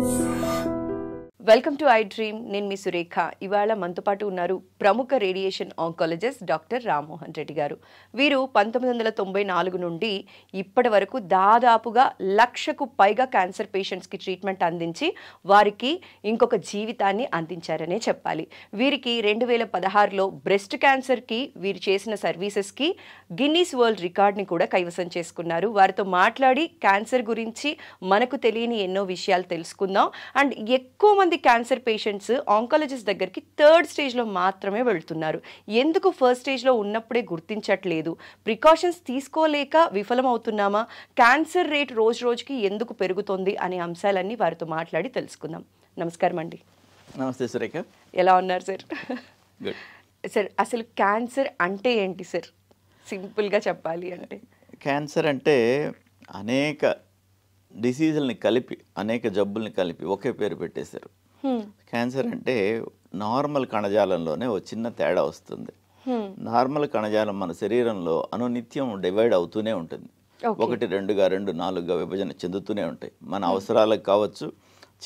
Thank you. Welcome to I dream నేను మీ సురేఖ ఇవాళ మనతో పాటు ఉన్నారు ప్రముఖ radiation oncologist doctor Rammohan Reddy గారు వీరు పంతొమ్మిది వందల తొంభై నాలుగు నుండి ఇప్పటి వరకు దాదాపుగా లక్షకు పైగా క్యాన్సర్ పేషెంట్స్కి ట్రీట్మెంట్ అందించి వారికి ఇంకొక జీవితాన్ని అందించారనే చెప్పాలి వీరికి రెండు వేల పదహారులో బ్రెస్ట్ క్యాన్సర్కి వీరు చేసిన సర్వీసెస్కి గిన్నీస్ వరల్డ్ రికార్డ్ని కూడా కైవసం చేసుకున్నారు వారితో మాట్లాడి క్యాన్సర్ గురించి మనకు తెలియని ఎన్నో విషయాలు తెలుసుకుందాం అండ్ ఎక్కువ మంది మంది క్యాన్సర్ పేషెంట్స్ ఆంకాలజిస్ట్ దగ్గరికి థర్డ్ స్టేజ్లో మాత్రమే వెళ్తున్నారు ఎందుకు ఫస్ట్ స్టేజ్లో ఉన్నప్పుడే గుర్తించట్లేదు ప్రికాషన్స్ తీసుకోలేక విఫలమవుతున్నామా క్యాన్సర్ రేట్ రోజు రోజుకి ఎందుకు పెరుగుతోంది అనే అంశాలన్నీ వారితో మాట్లాడి తెలుసుకుందాం నమస్కారం అండి నమస్తే సురేఖ ఎలా ఉన్నారు సార్ సార్ అసలు క్యాన్సర్ అంటే ఏంటి సార్ సింపుల్గా చెప్పాలి అంటే క్యాన్సర్ అంటే అనేక డిసీజుల్ని కలిపి అనేక జబ్బుల్ని కలిపి ఒకే పేరు పెట్టేశారు క్యాన్సర్ hmm. అంటే నార్మల్ కణజాలంలోనే ఒక చిన్న తేడా వస్తుంది నార్మల్ hmm. కణజాలం మన శరీరంలో అనునిత్యం డివైడ్ అవుతూనే ఉంటుంది ఒకటి రెండుగా రెండు నాలుగుగా విభజన చెందుతూనే ఉంటాయి మన hmm. అవసరాలకు కావచ్చు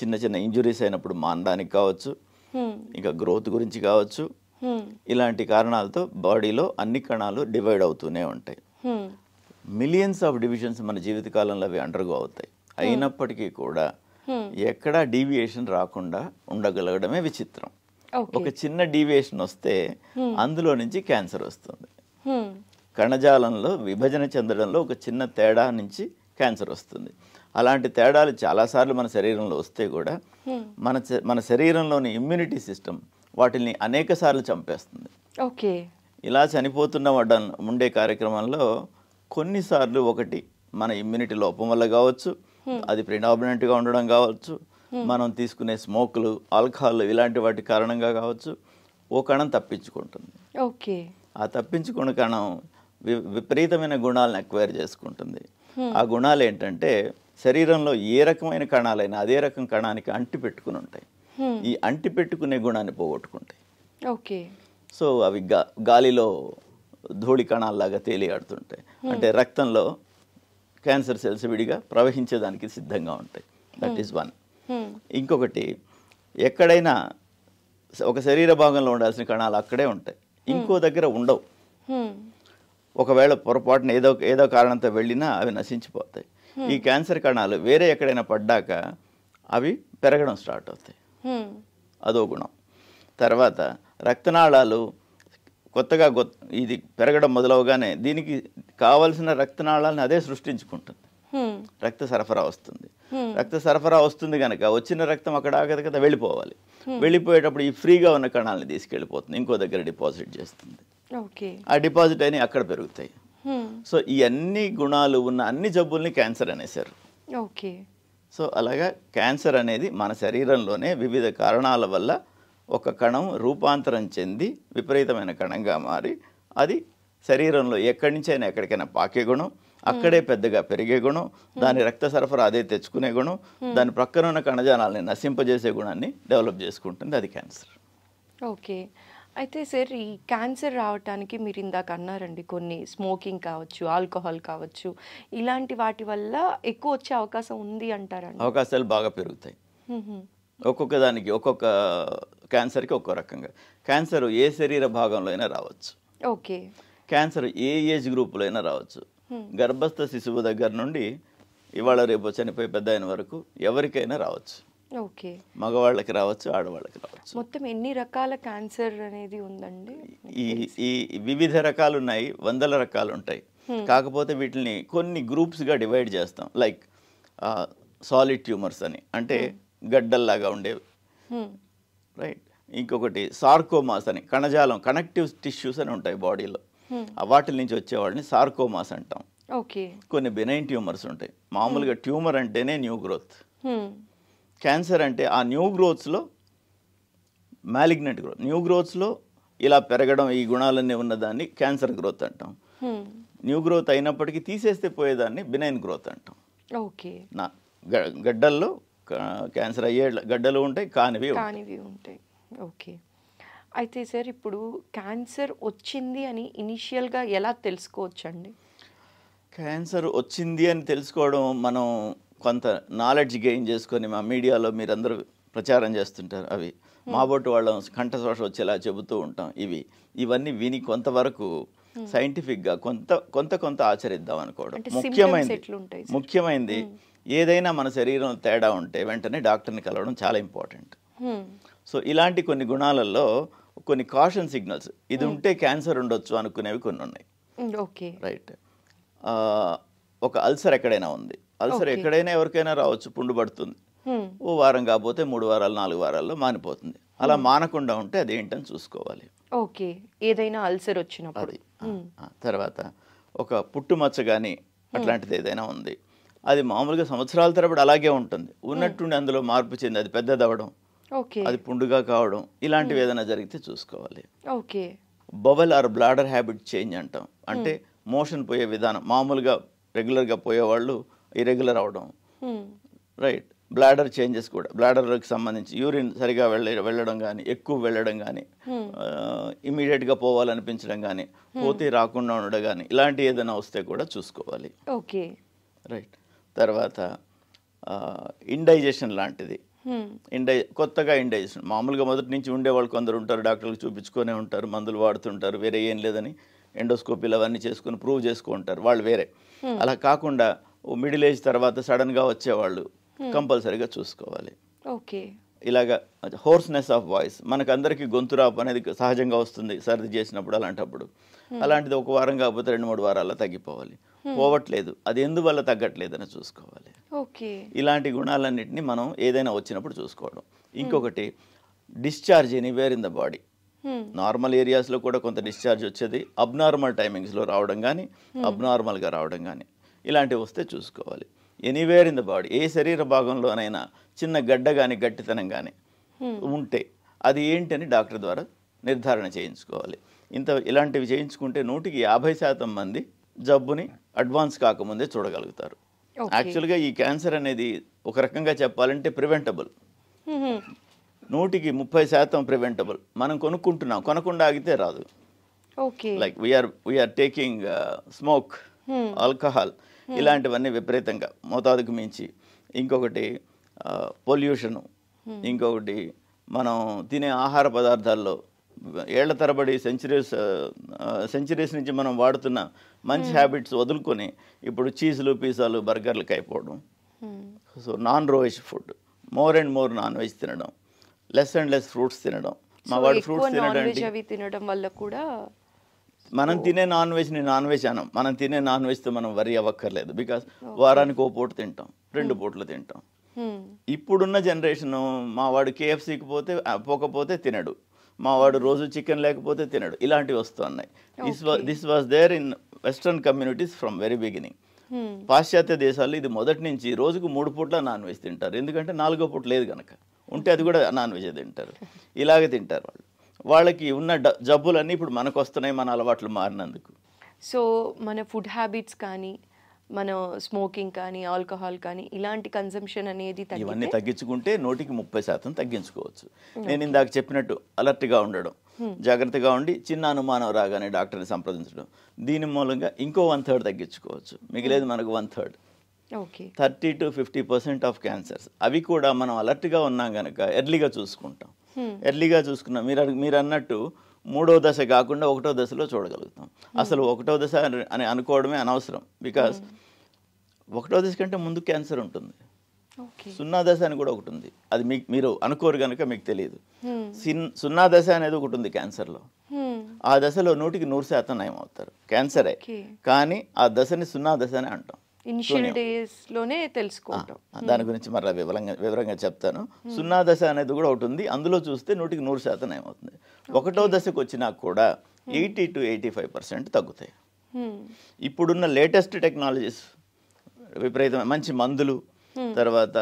చిన్న చిన్న ఇంజురీస్ అయినప్పుడు మానడానికి కావచ్చు ఇంకా గ్రోత్ గురించి కావచ్చు ఇలాంటి కారణాలతో బాడీలో అన్ని కణాలు డివైడ్ అవుతూనే ఉంటాయి మిలియన్స్ ఆఫ్ డివిజన్స్ మన జీవితకాలంలో అవి అండర్గో అవుతాయి అయినప్పటికీ కూడా Hmm. ఎక్కడా డీవియేషన్ రాకుండా ఉండగలగడమే విచిత్రం ఒక చిన్న డీవియేషన్ వస్తే hmm. అందులో నుంచి క్యాన్సర్ వస్తుంది hmm. కణజాలంలో విభజన చెందడంలో ఒక చిన్న తేడా నుంచి క్యాన్సర్ వస్తుంది అలాంటి తేడాలు చాలాసార్లు మన శరీరంలో వస్తే కూడా మన మన శరీరంలోని ఇమ్యూనిటీ సిస్టమ్ వాటిని అనేక సార్లు చంపేస్తుంది ఓకే ఇలా చనిపోతున్న వాడ ఉండే కార్యక్రమంలో కొన్నిసార్లు ఒకటి మన ఇమ్యూనిటీ లోపం వల్ల కావచ్చు Hmm. అది గా ఉండడం కావచ్చు hmm. మనం తీసుకునే స్మోక్లు ఆల్కహాల్ ఇలాంటి వాటి కారణంగా కావచ్చు ఓ కణం తప్పించుకుంటుంది ఓకే ఆ తప్పించుకున్న కణం విపరీతమైన గుణాలను అక్వైర్ చేసుకుంటుంది hmm. ఆ గుణాలు ఏంటంటే శరీరంలో ఏ రకమైన కణాలైనా అదే రకం కణానికి అంటి పెట్టుకుని ఉంటాయి ఈ అంటి పెట్టుకునే గుణాన్ని పోగొట్టుకుంటాయి ఓకే సో అవి గాలిలో ధూళి లాగా తేలియాడుతుంటాయి అంటే రక్తంలో క్యాన్సర్ సెల్స్ విడిగా ప్రవహించేదానికి సిద్ధంగా ఉంటాయి దట్ ఈస్ వన్ ఇంకొకటి ఎక్కడైనా ఒక శరీర భాగంలో ఉండాల్సిన కణాలు అక్కడే ఉంటాయి hmm. ఇంకో దగ్గర ఉండవు hmm. ఒకవేళ పొరపాటున ఏదో ఏదో కారణంతో వెళ్ళినా అవి నశించిపోతాయి hmm. ఈ క్యాన్సర్ కణాలు వేరే ఎక్కడైనా పడ్డాక అవి పెరగడం స్టార్ట్ అవుతాయి అదో గుణం తర్వాత రక్తనాళాలు కొత్తగా ఇది పెరగడం మొదలవగానే దీనికి కావలసిన రక్తనాళాలను అదే సృష్టించుకుంటుంది రక్త సరఫరా వస్తుంది రక్త సరఫరా వస్తుంది కనుక వచ్చిన రక్తం అక్కడ ఆగదు కదా వెళ్ళిపోవాలి వెళ్ళిపోయేటప్పుడు ఈ ఫ్రీగా ఉన్న కణాలని తీసుకెళ్ళిపోతుంది ఇంకో దగ్గర డిపాజిట్ చేస్తుంది ఆ డిపాజిట్ అయినా అక్కడ పెరుగుతాయి సో ఈ అన్ని గుణాలు ఉన్న అన్ని జబ్బుల్ని క్యాన్సర్ అనేసారు ఓకే సో అలాగా క్యాన్సర్ అనేది మన శరీరంలోనే వివిధ కారణాల వల్ల ఒక కణం రూపాంతరం చెంది విపరీతమైన కణంగా మారి అది శరీరంలో ఎక్కడి నుంచైనా ఎక్కడికైనా పాకే గుణం అక్కడే పెద్దగా పెరిగే గుణం దాని రక్త సరఫరా అదే తెచ్చుకునే గుణం దాని ప్రక్కన ఉన్న కణజాలాలని నశింపజేసే గుణాన్ని డెవలప్ చేసుకుంటుంది అది క్యాన్సర్ ఓకే అయితే సార్ ఈ క్యాన్సర్ రావటానికి మీరు ఇందాక అన్నారండి కొన్ని స్మోకింగ్ కావచ్చు ఆల్కహాల్ కావచ్చు ఇలాంటి వాటి వల్ల ఎక్కువ వచ్చే అవకాశం ఉంది అంటారండి అవకాశాలు బాగా పెరుగుతాయి ఒక్కొక్క దానికి ఒక్కొక్క క్యాన్సర్కి ఒక్కో రకంగా క్యాన్సర్ ఏ శరీర భాగంలో అయినా రావచ్చు ఓకే క్యాన్సర్ ఏ ఏజ్ గ్రూప్లో అయినా రావచ్చు గర్భస్థ శిశువు దగ్గర నుండి ఇవాళ రేపు చనిపోయి పెద్ద అయిన వరకు ఎవరికైనా రావచ్చు ఓకే మగవాళ్ళకి రావచ్చు ఆడవాళ్ళకి రావచ్చు మొత్తం ఎన్ని రకాల క్యాన్సర్ అనేది ఉందండి ఈ ఈ వివిధ రకాలు ఉన్నాయి వందల రకాలు ఉంటాయి కాకపోతే వీటిని కొన్ని గ్రూప్స్గా డివైడ్ చేస్తాం లైక్ సాలిడ్ ట్యూమర్స్ అని అంటే గడ్డల్లాగా ఉండేవి రైట్ ఇంకొకటి సార్కోమాస్ అని కణజాలం కనెక్టివ్ టిష్యూస్ అని ఉంటాయి బాడీలో వాటి నుంచి వచ్చేవాడిని సార్కోమాస్ అంటాం కొన్ని బెనైన్ ట్యూమర్స్ ఉంటాయి మామూలుగా ట్యూమర్ అంటేనే న్యూ గ్రోత్ క్యాన్సర్ అంటే ఆ న్యూ గ్రోత్స్లో మ్యాలిగ్నెంట్ గ్రోత్ న్యూ గ్రోత్స్లో ఇలా పెరగడం ఈ గుణాలన్నీ ఉన్నదాన్ని క్యాన్సర్ గ్రోత్ అంటాం న్యూ గ్రోత్ అయినప్పటికీ తీసేస్తే పోయేదాన్ని బినైన్ గ్రోత్ అంటాం ఓకే నా గడ్డల్లో క్యాన్సర్ అయ్యే గడ్డలు ఉంటాయి కానివి కానివి ఉంటాయి ఓకే అయితే సార్ ఇప్పుడు క్యాన్సర్ వచ్చింది అని ఇనీషియల్గా ఎలా తెలుసుకోవచ్చు అండి క్యాన్సర్ వచ్చింది అని తెలుసుకోవడం మనం కొంత నాలెడ్జ్ గెయిన్ చేసుకొని మా మీడియాలో మీరందరూ ప్రచారం చేస్తుంటారు అవి మా బొట్టు వాళ్ళం శ్వాస వచ్చేలా చెబుతూ ఉంటాం ఇవి ఇవన్నీ విని కొంతవరకు సైంటిఫిక్గా కొంత కొంత కొంత ఆచరిద్దాం అనుకోవడం ముఖ్యమైనది ముఖ్యమైనది ఏదైనా మన శరీరం తేడా ఉంటే వెంటనే డాక్టర్ని కలవడం చాలా ఇంపార్టెంట్ సో ఇలాంటి కొన్ని గుణాలలో కొన్ని కాషన్ సిగ్నల్స్ ఇది ఉంటే క్యాన్సర్ ఉండొచ్చు అనుకునేవి కొన్ని ఉన్నాయి ఓకే రైట్ ఒక అల్సర్ ఎక్కడైనా ఉంది అల్సర్ ఎక్కడైనా ఎవరికైనా రావచ్చు పుండు పడుతుంది ఓ వారం కాకపోతే మూడు వారాలు నాలుగు వారాల్లో మానిపోతుంది అలా మానకుండా ఉంటే అదేంటని చూసుకోవాలి ఓకే ఏదైనా అల్సర్ వచ్చినప్పుడు తర్వాత ఒక పుట్టుమచ్చ కానీ అట్లాంటిది ఏదైనా ఉంది అది మామూలుగా సంవత్సరాల తరబడి అలాగే ఉంటుంది ఉన్నట్టుండి అందులో మార్పు చెంది అది పెద్దదవడం అది పుండుగా కావడం ఇలాంటివి ఏదైనా జరిగితే చూసుకోవాలి okay bowel or bladder habit change అంటాం అంటే మోషన్ పోయే విధానం మామూలుగా రెగ్యులర్గా పోయేవాళ్ళు ఇరెగ్యులర్ అవడం రైట్ బ్లాడర్ చేంజెస్ కూడా బ్లాడర్కి సంబంధించి యూరిన్ సరిగా వెళ్ళ వెళ్ళడం కానీ ఎక్కువ వెళ్ళడం కానీ ఇమీడియట్గా పోవాలనిపించడం కానీ పోతే రాకుండా ఉండడం కానీ ఇలాంటి ఏదైనా వస్తే కూడా చూసుకోవాలి ఓకే రైట్ తర్వాత ఇండైజేషన్ లాంటిది ఇండై కొత్తగా ఇండైజేషన్ మామూలుగా మొదటి నుంచి ఉండేవాళ్ళు కొందరు ఉంటారు డాక్టర్లు చూపించుకొనే ఉంటారు మందులు వాడుతుంటారు వేరే ఏం లేదని ఎండోస్కోపీలు అవన్నీ చేసుకుని ప్రూవ్ చేసుకుంటారు వాళ్ళు వేరే అలా కాకుండా మిడిల్ ఏజ్ తర్వాత సడన్గా వచ్చేవాళ్ళు కంపల్సరీగా చూసుకోవాలి ఓకే ఇలాగ హోర్స్నెస్ ఆఫ్ వాయిస్ మనకందరికీ గొంతు రాపు అనేది సహజంగా వస్తుంది సర్ది చేసినప్పుడు అలాంటప్పుడు అలాంటిది ఒక వారం కాకపోతే రెండు మూడు వారాల్లో తగ్గిపోవాలి పోవట్లేదు అది ఎందువల్ల తగ్గట్లేదని చూసుకోవాలి ఇలాంటి గుణాలన్నింటినీ మనం ఏదైనా వచ్చినప్పుడు చూసుకోవడం ఇంకొకటి discharge anywhere in the body normal ఏరియాస్లో కూడా కొంత డిశ్చార్జ్ వచ్చేది అబ్నార్మల్ టైమింగ్స్లో రావడం కానీ అబ్నార్మల్గా రావడం కానీ ఇలాంటివి వస్తే చూసుకోవాలి ఎనీవేర్ ఇన్ ద బాడీ ఏ శరీర భాగంలోనైనా చిన్న గడ్డ కానీ గట్టితనం కానీ hmm. ఉంటే అది ఏంటని డాక్టర్ ద్వారా నిర్ధారణ చేయించుకోవాలి ఇంత ఇలాంటివి చేయించుకుంటే నూటికి యాభై శాతం మంది జబ్బుని అడ్వాన్స్ కాకముందే చూడగలుగుతారు యాక్చువల్గా ఈ క్యాన్సర్ అనేది ఒక రకంగా చెప్పాలంటే ప్రివెంటబుల్ hmm. నూటికి ముప్పై శాతం ప్రివెంటబుల్ మనం కొనుక్కుంటున్నాం కొనకుండా ఆగితే రాదు like we're we're taking smoke alcohol Hmm. ఇలాంటివన్నీ విపరీతంగా మోతాదుకు మించి ఇంకొకటి పొల్యూషను hmm. ఇంకొకటి మనం తినే ఆహార పదార్థాల్లో ఏళ్ల తరబడి సెంచరీస్ సెంచరీస్ నుంచి మనం వాడుతున్న మంచి hmm. హ్యాబిట్స్ వదులుకొని ఇప్పుడు చీజ్లు పిజ్జాలు బర్గర్లకు అయిపోవడం so non nourish food more and more non veg తినడం లెస్ అండ్ లెస్ ఫ్రూట్స్ తినడం మా వాడు ఫ్రూట్స్ తినడం వల్ల కూడా మనం తినే నాన్ వెజ్ని నాన్ వెజ్ అనం మనం తినే నాన్ వెజ్తో మనం వరి అవ్వక్కర్లేదు బికాస్ వారానికి ఓ పూట తింటాం రెండు hmm. పూటలు తింటాం hmm. ఇప్పుడున్న జనరేషన్ మావాడు కేఎఫ్సీకి పోతే పోకపోతే తినడు మావాడు రోజు చికెన్ లేకపోతే తినడు ఇలాంటివి వస్తున్నాయి this was this was there in western communities from very beginning పాశ్చాత్య దేశాల్లో ఇది మొదటి నుంచి రోజుకు మూడు పూట్ల నాన్ వెజ్ తింటారు ఎందుకంటే నాలుగో పూట లేదు కనుక ఉంటే అది కూడా నాన్ వెజ్ తింటారు ఇలాగే తింటారు వాళ్ళు వాళ్ళకి ఉన్న జబ్బులన్నీ ఇప్పుడు మనకు వస్తున్నాయి మన అలవాట్లు మారినందుకు సో మన ఫుడ్ హ్యాబిట్స్ కానీ మన స్మోకింగ్ కానీ ఆల్కహాల్ కానీ ఇలాంటి కన్సంప్షన్ అనేది ఇవన్నీ తగ్గించుకుంటే నోటికి ముప్పై శాతం తగ్గించుకోవచ్చు నేను ఇందాక చెప్పినట్టు అలర్ట్గా ఉండడం జాగ్రత్తగా ఉండి చిన్న అనుమానం రాగానే డాక్టర్ని సంప్రదించడం దీని మూలంగా ఇంకో వన్ థర్డ్ తగ్గించుకోవచ్చు మిగిలేదు మనకు one third okay thirty to fifty percent of cancers అవి కూడా మనం అలర్ట్గా ఉన్నాం కనుక ఎర్లీగా చూసుకుంటాం ఎర్లీగా hmm. చూసుకున్నాం మీరు మీరు అన్నట్టు మూడో దశ కాకుండా ఒకటో దశలో చూడగలుగుతాం hmm. అసలు ఒకటో దశ అని అనుకోవడమే అనవసరం బికాస్ hmm. ఒకటో దశ కంటే ముందు క్యాన్సర్ ఉంటుంది సున్నా దశ అని కూడా ఒకటి ఉంది అది మీకు మీరు అనుకోరు కనుక మీకు తెలియదు సున్నా దశ అనేది ఒకటి ఉంది క్యాన్సర్లో ఆ దశలో నూటికి నూరు శాతం నయం అవుతారు క్యాన్సరే కానీ ఆ దశని సున్నా దశ అని అంటాం ఇనిషియల్ డేస్ లోనే తెలుసుకుంటాం దాని గురించి మరలా వివరంగా వివరంగా చెప్తాను సున్నా దశ అనేది కూడా ఒకటి ఉంది అందులో చూస్తే నూటికి నూరు శాతం ఏమవుతుంది ఒకటో దశకు వచ్చినా కూడా eighty to eighty five percent తగ్గుతాయి ఇప్పుడున్న లేటెస్ట్ టెక్నాలజీస్ విపరీతమైన మంచి మందులు తర్వాత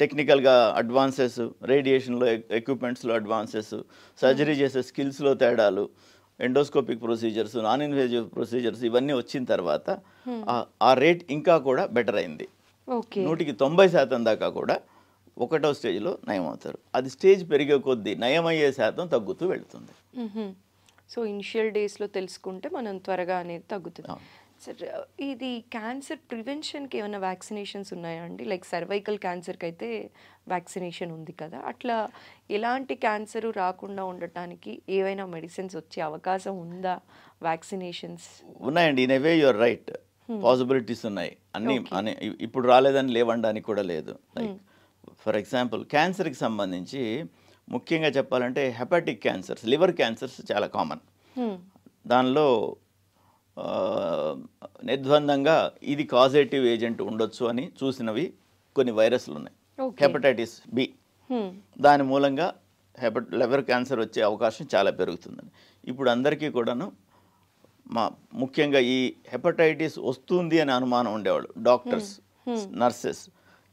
టెక్నికల్గా అడ్వాన్సెస్ రేడియేషన్లో ఎక్విప్మెంట్స్లో అడ్వాన్సెస్ సర్జరీ చేసే స్కిల్స్లో తేడాలు endoscopic procedures non invasive procedures ఇవన్నీ వచ్చిన తర్వాత ఆ రేట్ ఇంకా కూడా బెటర్ అయింది నూటికి తొంభై శాతం దాకా కూడా ఒకటో స్టేజ్లో నయం అవుతారు అది స్టేజ్ పెరిగే కొద్దీ నయమయ్యే శాతం తగ్గుతూ వెళుతుంది సో ఇనిషియల్ డేస్లో తెలుసుకుంటే మనం త్వరగా అనేది తగ్గుతుంది సార్ ఇది క్యాన్సర్ ప్రివెన్షన్కి ఏమైనా వ్యాక్సినేషన్స్ ఉన్నాయా అండి లైక్ సర్వైకల్ క్యాన్సర్కి అయితే వ్యాక్సినేషన్ ఉంది కదా అట్లా ఎలాంటి క్యాన్సర్ రాకుండా ఉండటానికి ఏవైనా మెడిసిన్స్ వచ్చే అవకాశం ఉందా వ్యాక్సినేషన్స్ ఉన్నాయండి in a way you're right possibilities ఉన్నాయి అన్ని అని ఇప్పుడు రాలేదని లేవనడానికి కూడా లేదు లైక్ ఫర్ ఎగ్జాంపుల్ క్యాన్సర్కి సంబంధించి ముఖ్యంగా చెప్పాలంటే హెపాటిక్ క్యాన్సర్స్ లివర్ క్యాన్సర్స్ చాలా కామన్ hmm. దానిలో నిర్ద్వందంగా ఇది కాజేటివ్ ఏజెంట్ ఉండొచ్చు అని చూసినవి కొన్ని వైరస్లు ఉన్నాయి హెపటైటిస్ బి దాని మూలంగా హెపట్ లెవర్ క్యాన్సర్ వచ్చే అవకాశం చాలా పెరుగుతుందని ఇప్పుడు అందరికీ కూడాను మా ముఖ్యంగా ఈ హెపటైటిస్ వస్తుంది అనే అనుమానం ఉండేవాళ్ళు డాక్టర్స్ నర్సెస్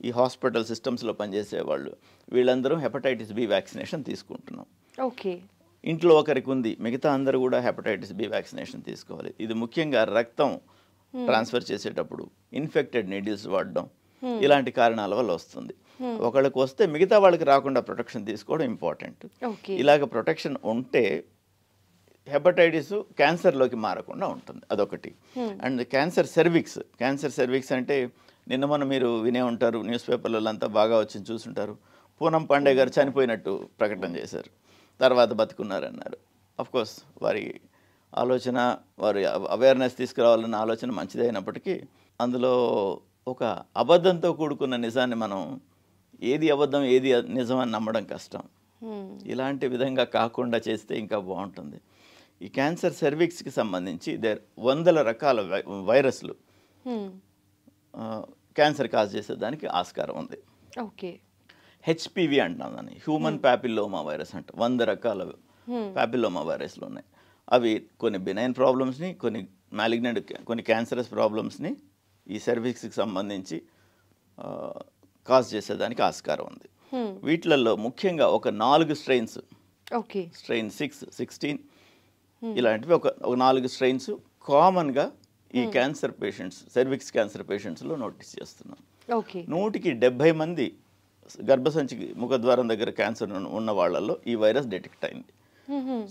ఈ హాస్పిటల్ సిస్టమ్స్లో పనిచేసేవాళ్ళు వీళ్ళందరూ హెపటైటిస్ బి వ్యాక్సినేషన్ తీసుకుంటున్నాం ఓకే ఇంట్లో ఒకరికి ఉంది మిగతా అందరూ కూడా హెపటైటిస్ బి వ్యాక్సినేషన్ తీసుకోవాలి ఇది ముఖ్యంగా రక్తం ట్రాన్స్ఫర్ చేసేటప్పుడు ఇన్ఫెక్టెడ్ నీడిల్స్ వాడడం ఇలాంటి కారణాల వల్ల వస్తుంది ఒకళ్ళకి వస్తే మిగతా వాళ్ళకి రాకుండా ప్రొటెక్షన్ తీసుకోవడం ఇంపార్టెంట్ ఇలాగ ప్రొటెక్షన్ ఉంటే హెపటైటిస్ క్యాన్సర్లోకి మారకుండా ఉంటుంది అదొకటి and cancer cervix cancer cervix అంటే నిన్న మొన్న మీరు వినే ఉంటారు న్యూస్ పేపర్లలో అంతా బాగా వచ్చి చూసుంటారు పూనం పాండే గారు చనిపోయినట్టు ప్రకటన చేశారు తర్వాత బతుకున్నారన్నారు కోర్స్ వారి ఆలోచన వారి అవేర్నెస్ తీసుకురావాలన్న ఆలోచన మంచిది అయినప్పటికీ అందులో ఒక అబద్ధంతో కూడుకున్న నిజాన్ని మనం ఏది అబద్ధం ఏది నిజం అని నమ్మడం కష్టం ఇలాంటి విధంగా కాకుండా చేస్తే ఇంకా బాగుంటుంది ఈ క్యాన్సర్ సెర్విక్స్కి సంబంధించి దేర్ వందల రకాల వైరస్లు క్యాన్సర్ కాజ్ చేసేదానికి ఆస్కారం ఉంది ఓకే హెచ్పివి అంటున్నాం దాన్ని హ్యూమన్ hmm. ప్యాపిల్లోమా వైరస్ అంట వంద రకాల hmm. ప్యాపిల్లోమా వైరస్లు ఉన్నాయి అవి కొన్ని బినైన్ ప్రాబ్లమ్స్ని కొన్ని మ్యాలిగ్నెంట్ కొన్ని క్యాన్సరస్ ప్రాబ్లమ్స్ని ఈ సర్వీస్కి సంబంధించి కాజ్ చేసేదానికి ఆస్కారం ఉంది hmm. వీటిలలో ముఖ్యంగా ఒక నాలుగు strains okay strain six sixteen ఇలాంటివి ఒక ఒక నాలుగు స్ట్రెయిన్స్ కామన్గా ఈ క్యాన్సర్ పేషెంట్స్ సర్విక్స్ క్యాన్సర్ పేషెంట్స్లో నోటీస్ చేస్తున్నాం నూటికి డెబ్బై మంది గర్భసంచి ముఖద్వారం దగ్గర క్యాన్సర్ ఉన్న వాళ్ళల్లో ఈ వైరస్ డిటెక్ట్ అయింది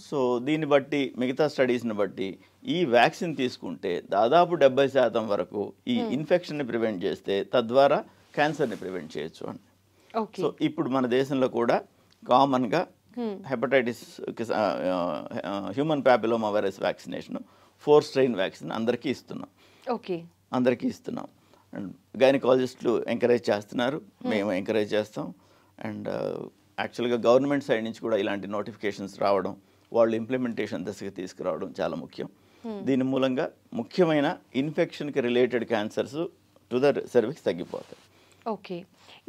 సో దీన్ని బట్టి మిగతా స్టడీస్ని బట్టి ఈ వ్యాక్సిన్ తీసుకుంటే దాదాపు డెబ్బై శాతం వరకు ఈ ఇన్ఫెక్షన్ని ప్రివెంట్ చేస్తే తద్వారా క్యాన్సర్ని ప్రివెంట్ చేయొచ్చు అని సో ఇప్పుడు మన దేశంలో కూడా కామన్గా hepatitis human papilloma virus vaccination four strain vaccine అందరికీ ఇస్తున్నాం ఓకే అందరికీ ఇస్తున్నాం అండ్ గైనకాలజిస్టులు ఎంకరేజ్ చేస్తున్నారు మేము ఎంకరేజ్ చేస్తాం అండ్ uh, యాక్చువల్గా గవర్నమెంట్ సైడ్ నుంచి కూడా ఇలాంటి నోటిఫికేషన్స్ రావడం వాళ్ళు ఇంప్లిమెంటేషన్ దశకి తీసుకురావడం చాలా ముఖ్యం దీని మూలంగా ముఖ్యమైన ఇన్ఫెక్షన్కి related cancers to the service తగ్గిపోతాయి ఓకే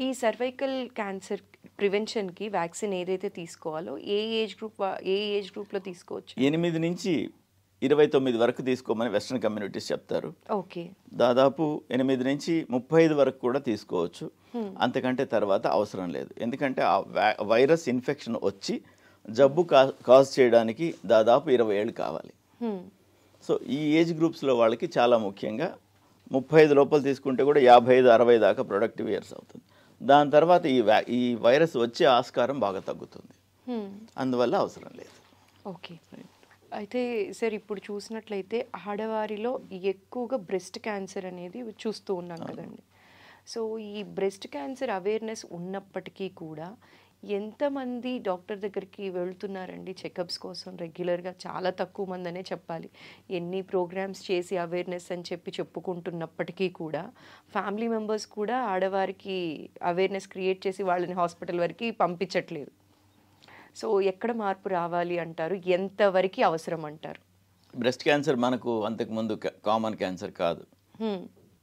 ఈ సర్వైకల్ క్యాన్సర్ ప్రివెన్షన్కి వ్యాక్సిన్ ఏదైతే తీసుకోవాలో ఏ ఏజ్ గ్రూప్ ఏ ఏజ్ గ్రూప్లో తీసుకోవచ్చు ఎనిమిది నుంచి ఇరవై తొమ్మిది వరకు తీసుకోమని వెస్ట్రన్ కమ్యూనిటీస్ చెప్తారు దాదాపు ఎనిమిది నుంచి ముప్పై ఐదు వరకు కూడా తీసుకోవచ్చు అంతకంటే తర్వాత అవసరం లేదు ఎందుకంటే ఆ వైరస్ ఇన్ఫెక్షన్ వచ్చి జబ్బు కాజ్ చేయడానికి దాదాపు ఇరవై ఏళ్ళు కావాలి సో ఈ ఏజ్ గ్రూప్స్లో వాళ్ళకి చాలా ముఖ్యంగా ముప్పై ఐదు లోపల తీసుకుంటే కూడా యాభై ఐదు అరవై దాకా ప్రొడక్టివ్ ఇయర్స్ అవుతుంది దాని తర్వాత ఈ ఈ వైరస్ వచ్చే ఆస్కారం బాగా తగ్గుతుంది అందువల్ల అవసరం లేదు ఓకే అయితే సార్ ఇప్పుడు చూసినట్లయితే ఆడవారిలో ఎక్కువగా బ్రెస్ట్ క్యాన్సర్ అనేది చూస్తూ ఉన్నాం కదండి సో ఈ బ్రెస్ట్ క్యాన్సర్ అవేర్నెస్ ఉన్నప్పటికీ కూడా ఎంతమంది డాక్టర్ దగ్గరికి వెళ్తున్నారండి చెకప్స్ కోసం రెగ్యులర్గా చాలా తక్కువ మందనే చెప్పాలి ఎన్ని ప్రోగ్రామ్స్ చేసి అవేర్నెస్ అని చెప్పి చెప్పుకుంటున్నప్పటికీ కూడా ఫ్యామిలీ మెంబర్స్ కూడా ఆడవారికి అవేర్నెస్ క్రియేట్ చేసి వాళ్ళని హాస్పిటల్ వరకు పంపించట్లేదు సో ఎక్కడ మార్పు రావాలి అంటారు ఎంతవరకు అవసరం అంటారు బ్రెస్ట్ క్యాన్సర్ మనకు అంతకుముందు కామన్ క్యాన్సర్ కాదు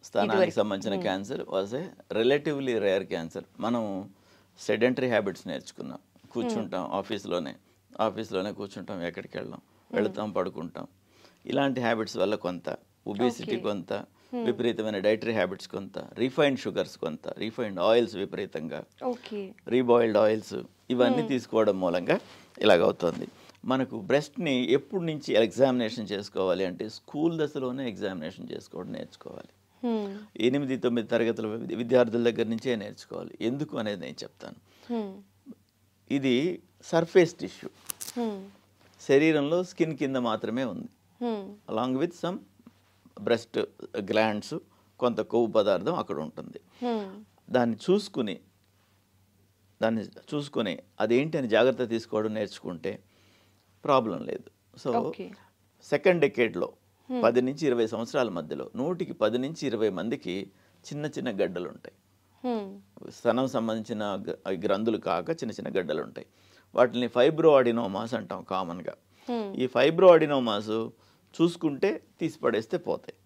స్థానానికి సంబంధించిన cancer was a relatively rare cancer మనం సెడెంటరీ హ్యాబిట్స్ నేర్చుకున్నాం కూర్చుంటాం ఆఫీస్లోనే ఆఫీస్లోనే కూర్చుంటాం ఎక్కడికి వెళ్ళాం వెళతాం పడుకుంటాం ఇలాంటి హ్యాబిట్స్ వల్ల కొంత ఒబేసిటీ కొంత విపరీతమైన డైటరీ హ్యాబిట్స్ కొంత రీఫైన్డ్ షుగర్స్ కొంత రీఫైన్డ్ ఆయిల్స్ విపరీతంగా రీబాయిల్డ్ ఆయిల్స్ ఇవన్నీ hmm. తీసుకోవడం మూలంగా ఇలాగవుతుంది మనకు బ్రెస్ట్ని ఎప్పుడు నుంచి ఎగ్జామినేషన్ చేసుకోవాలి అంటే స్కూల్ దశలోనే ఎగ్జామినేషన్ చేసుకోవడం నేర్చుకోవాలి hmm. ఎనిమిది తొమ్మిది తరగతుల విద్యార్థుల దగ్గర నుంచే నేర్చుకోవాలి ఎందుకు అనేది నేను చెప్తాను hmm. ఇది సర్ఫేస్ టిష్యూ శరీరంలో స్కిన్ కింద మాత్రమే ఉంది along with some breast glands కొంత కొవ్వు పదార్థం అక్కడ ఉంటుంది దాన్ని చూసుకుని దాన్ని చూసుకొని అదేంటి అని జాగ్రత్త తీసుకోవడం నేర్చుకుంటే ప్రాబ్లం లేదు సో సెకండ్ డెకేడ్లో hmm. పది నుంచి ఇరవై సంవత్సరాల మధ్యలో నూటికి పది నుంచి ఇరవై మందికి చిన్న చిన్న గడ్డలు ఉంటాయి hmm. స్తనం సంబంధించిన గ్రంథులు కాక చిన్న చిన్న గడ్డలు ఉంటాయి వాటిని ఫైబ్రోఆడినోమాస్ అంటాం కామన్గా hmm. ఈ ఫైబ్రోఆడినోమాస్ చూసుకుంటే తీసి పడేస్తే పోతాయి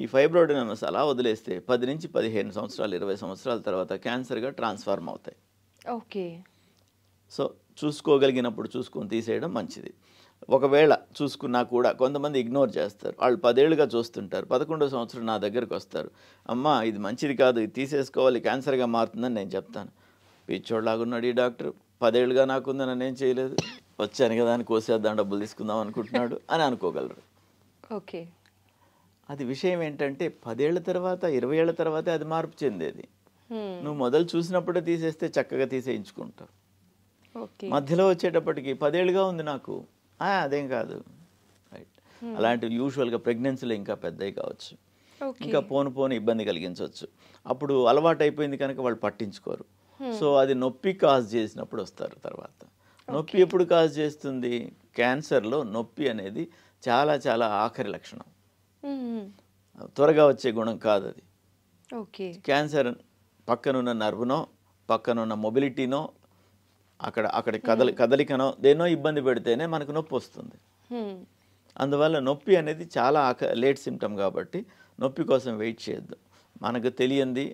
ఈ ఫైబ్రోడినమస్ అలా వదిలేస్తే పది నుంచి పదిహేను సంవత్సరాలు ఇరవై సంవత్సరాల తర్వాత క్యాన్సర్గా ట్రాన్స్ఫార్మ్ అవుతాయి ఓకే సో చూసుకోగలిగినప్పుడు చూసుకొని తీసేయడం మంచిది ఒకవేళ చూసుకున్నా కూడా కొంతమంది ఇగ్నోర్ చేస్తారు వాళ్ళు పదేళ్ళుగా చూస్తుంటారు పదకొండో సంవత్సరం నా దగ్గరకు వస్తారు అమ్మ ఇది మంచిది కాదు ఇది తీసేసుకోవాలి క్యాన్సర్గా మారుతుందని నేను చెప్తాను పిచ్చోడ్లాగున్నాడు ఈ డాక్టర్ పదేళ్ళుగా నాకుందని నేనేం చేయలేదు వచ్చాను కదా అని కోసేద్దాం డబ్బులు తీసుకుందాం అనుకుంటున్నాడు అని అనుకోగలరు ఓకే అది విషయం ఏంటంటే పదేళ్ల తర్వాత ఇరవై ఏళ్ళ తర్వాత అది మార్పు చెందేది Hmm. నువ్వు మొదలు చూసినప్పుడే తీసేస్తే చక్కగా తీసేయించుకుంటావు మధ్యలో వచ్చేటప్పటికి పదేళ్ళుగా ఉంది నాకు అదేం కాదు రైట్ యూజువల్గా ప్రెగ్నెన్సీలు ఇంకా పెద్దవి కావచ్చు ఇంకా పోను పోను ఇబ్బంది కలిగించవచ్చు అప్పుడు అలవాటు అయిపోయింది కనుక వాళ్ళు పట్టించుకోరు hmm. సో అది నొప్పి కాజ్ చేసినప్పుడు వస్తారు తర్వాత నొప్పి ఎప్పుడు కాజ్ చేస్తుంది క్యాన్సర్లో నొప్పి అనేది చాలా చాలా ఆఖరి లక్షణం hmm. త్వరగా వచ్చే గుణం కాదు అది క్యాన్సర్ పక్కనున్న నర్వ్నో పక్కనున్న మొబిలిటీనో అక్కడ అక్కడ కదలి కదలికనో దేనో ఇబ్బంది పెడితేనే మనకు నొప్పి వస్తుంది అందువల్ల నొప్పి అనేది చాలా లేట్ సిమ్టమ్ కాబట్టి నొప్పి కోసం వెయిట్ చేయొద్దు మనకు తెలియంది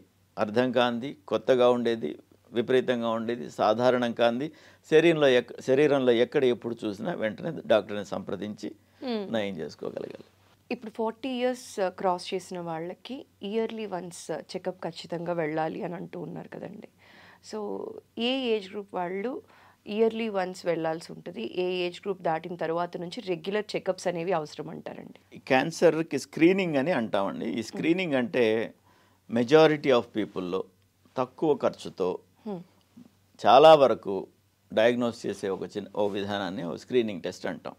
అర్థం కాంది కొత్తగా ఉండేది విపరీతంగా ఉండేది సాధారణం కాంది శరీరంలో శరీరంలో ఎక్కడ ఎప్పుడు చూసినా వెంటనే డాక్టర్ని సంప్రదించి నయం చేసుకోగలగాలి ఇప్పుడు ఫార్టీ ఇయర్స్ uh, క్రాస్ చేసిన వాళ్ళకి ఇయర్లీ వన్స్ uh, చెకప్ ఖచ్చితంగా వెళ్ళాలి అని అంటూ ఉన్నారు కదండి సో ఏ ఏజ్ గ్రూప్ వాళ్ళు ఇయర్లీ వన్స్ వెళ్లాల్సి ఉంటుంది ఏ ఏజ్ గ్రూప్ దాటిన తర్వాత నుంచి రెగ్యులర్ చెకప్స్ అనేవి అవసరం అంటారండి క్యాన్సర్కి స్క్రీనింగ్ అని అంటామండి ఈ స్క్రీనింగ్ అంటే మెజారిటీ ఆఫ్ పీపుల్లో తక్కువ ఖర్చుతో చాలా వరకు డయాగ్నోస్ చేసే ఒక చిన్న ఓ విధానాన్ని స్క్రీనింగ్ టెస్ట్ అంటాం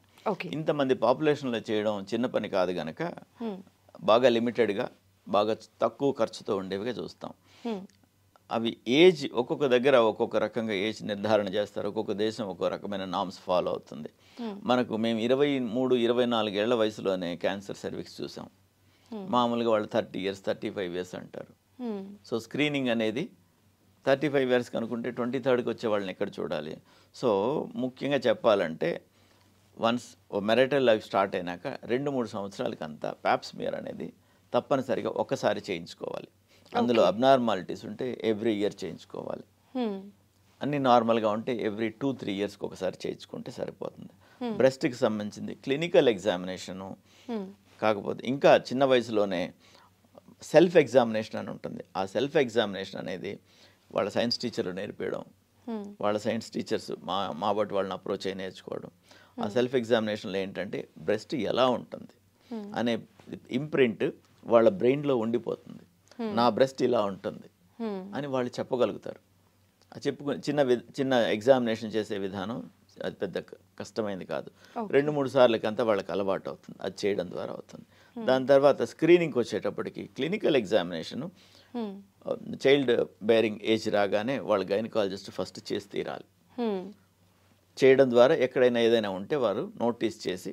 ఇంతమంది పాపులేషన్లో చేయడం చిన్న పని కాదు కనుక బాగా లిమిటెడ్గా బాగా తక్కువ ఖర్చుతో ఉండేవిగా చూస్తాం అవి ఏజ్ ఒక్కొక్క దగ్గర ఒక్కొక్క రకంగా ఏజ్ నిర్ధారణ చేస్తారు ఒక్కొక్క దేశం ఒక్కొక్క రకమైన నామ్స్ ఫాలో అవుతుంది మనకు మేము ఇరవై మూడు ఇరవై నాలుగేళ్ల వయసులోనే క్యాన్సర్ సర్వీస్ చూసాం మామూలుగా వాళ్ళు thirty years thirty five years అంటారు సో స్క్రీనింగ్ అనేది థర్టీ ఫైవ్ ఇయర్స్ కనుకుంటే ట్వంటీ థర్డ్కి వచ్చే వాళ్ళని ఎక్కడ చూడాలి సో ముఖ్యంగా చెప్పాలంటే వన్స్ ఓ మెరిటల్ లైఫ్ స్టార్ట్ అయినాక రెండు మూడు సంవత్సరాలకంతా మీర్ అనేది తప్పనిసరిగా ఒకసారి చేయించుకోవాలి అందులో అబ్నార్మాలిటీస్ ఉంటే ఎవ్రీ ఇయర్ చేయించుకోవాలి అన్ని నార్మల్గా ఉంటే ఎవ్రీ టూ త్రీ ఇయర్స్కి ఒకసారి చేయించుకుంటే సరిపోతుంది బ్రెస్ట్కి సంబంధించింది క్లినికల్ ఎగ్జామినేషను కాకపోతే ఇంకా చిన్న వయసులోనే సెల్ఫ్ ఎగ్జామినేషన్ అని ఉంటుంది ఆ సెల్ఫ్ ఎగ్జామినేషన్ అనేది వాళ్ళ సైన్స్ టీచర్లు నేర్పించడం వాళ్ళ సైన్స్ టీచర్స్ మా మా బట్టి వాళ్ళని అప్రోచ్ అయి నేర్చుకోవడం ఆ సెల్ఫ్ ఎగ్జామినేషన్లో ఏంటంటే బ్రెస్ట్ ఎలా ఉంటుంది అనే ఇంప్రింట్ వాళ్ళ బ్రెయిన్లో ఉండిపోతుంది నా బ్రెస్ట్ ఇలా ఉంటుంది అని వాళ్ళు చెప్పగలుగుతారు చెప్పుకు చిన్న చిన్న ఎగ్జామినేషన్ చేసే విధానం అది పెద్ద కష్టమైంది కాదు రెండు మూడు సార్లకంతా వాళ్ళకి అలవాటు అవుతుంది అది చేయడం ద్వారా అవుతుంది దాని తర్వాత స్క్రీనింగ్కి వచ్చేటప్పటికి clinical examination child bearing age రాగానే వాళ్ళ గైనకాలజిస్ట్ ఫస్ట్ చేసి తీరాలి చేయడం ద్వారా ఎక్కడైనా ఏదైనా ఉంటే వారు నోటీస్ చేసి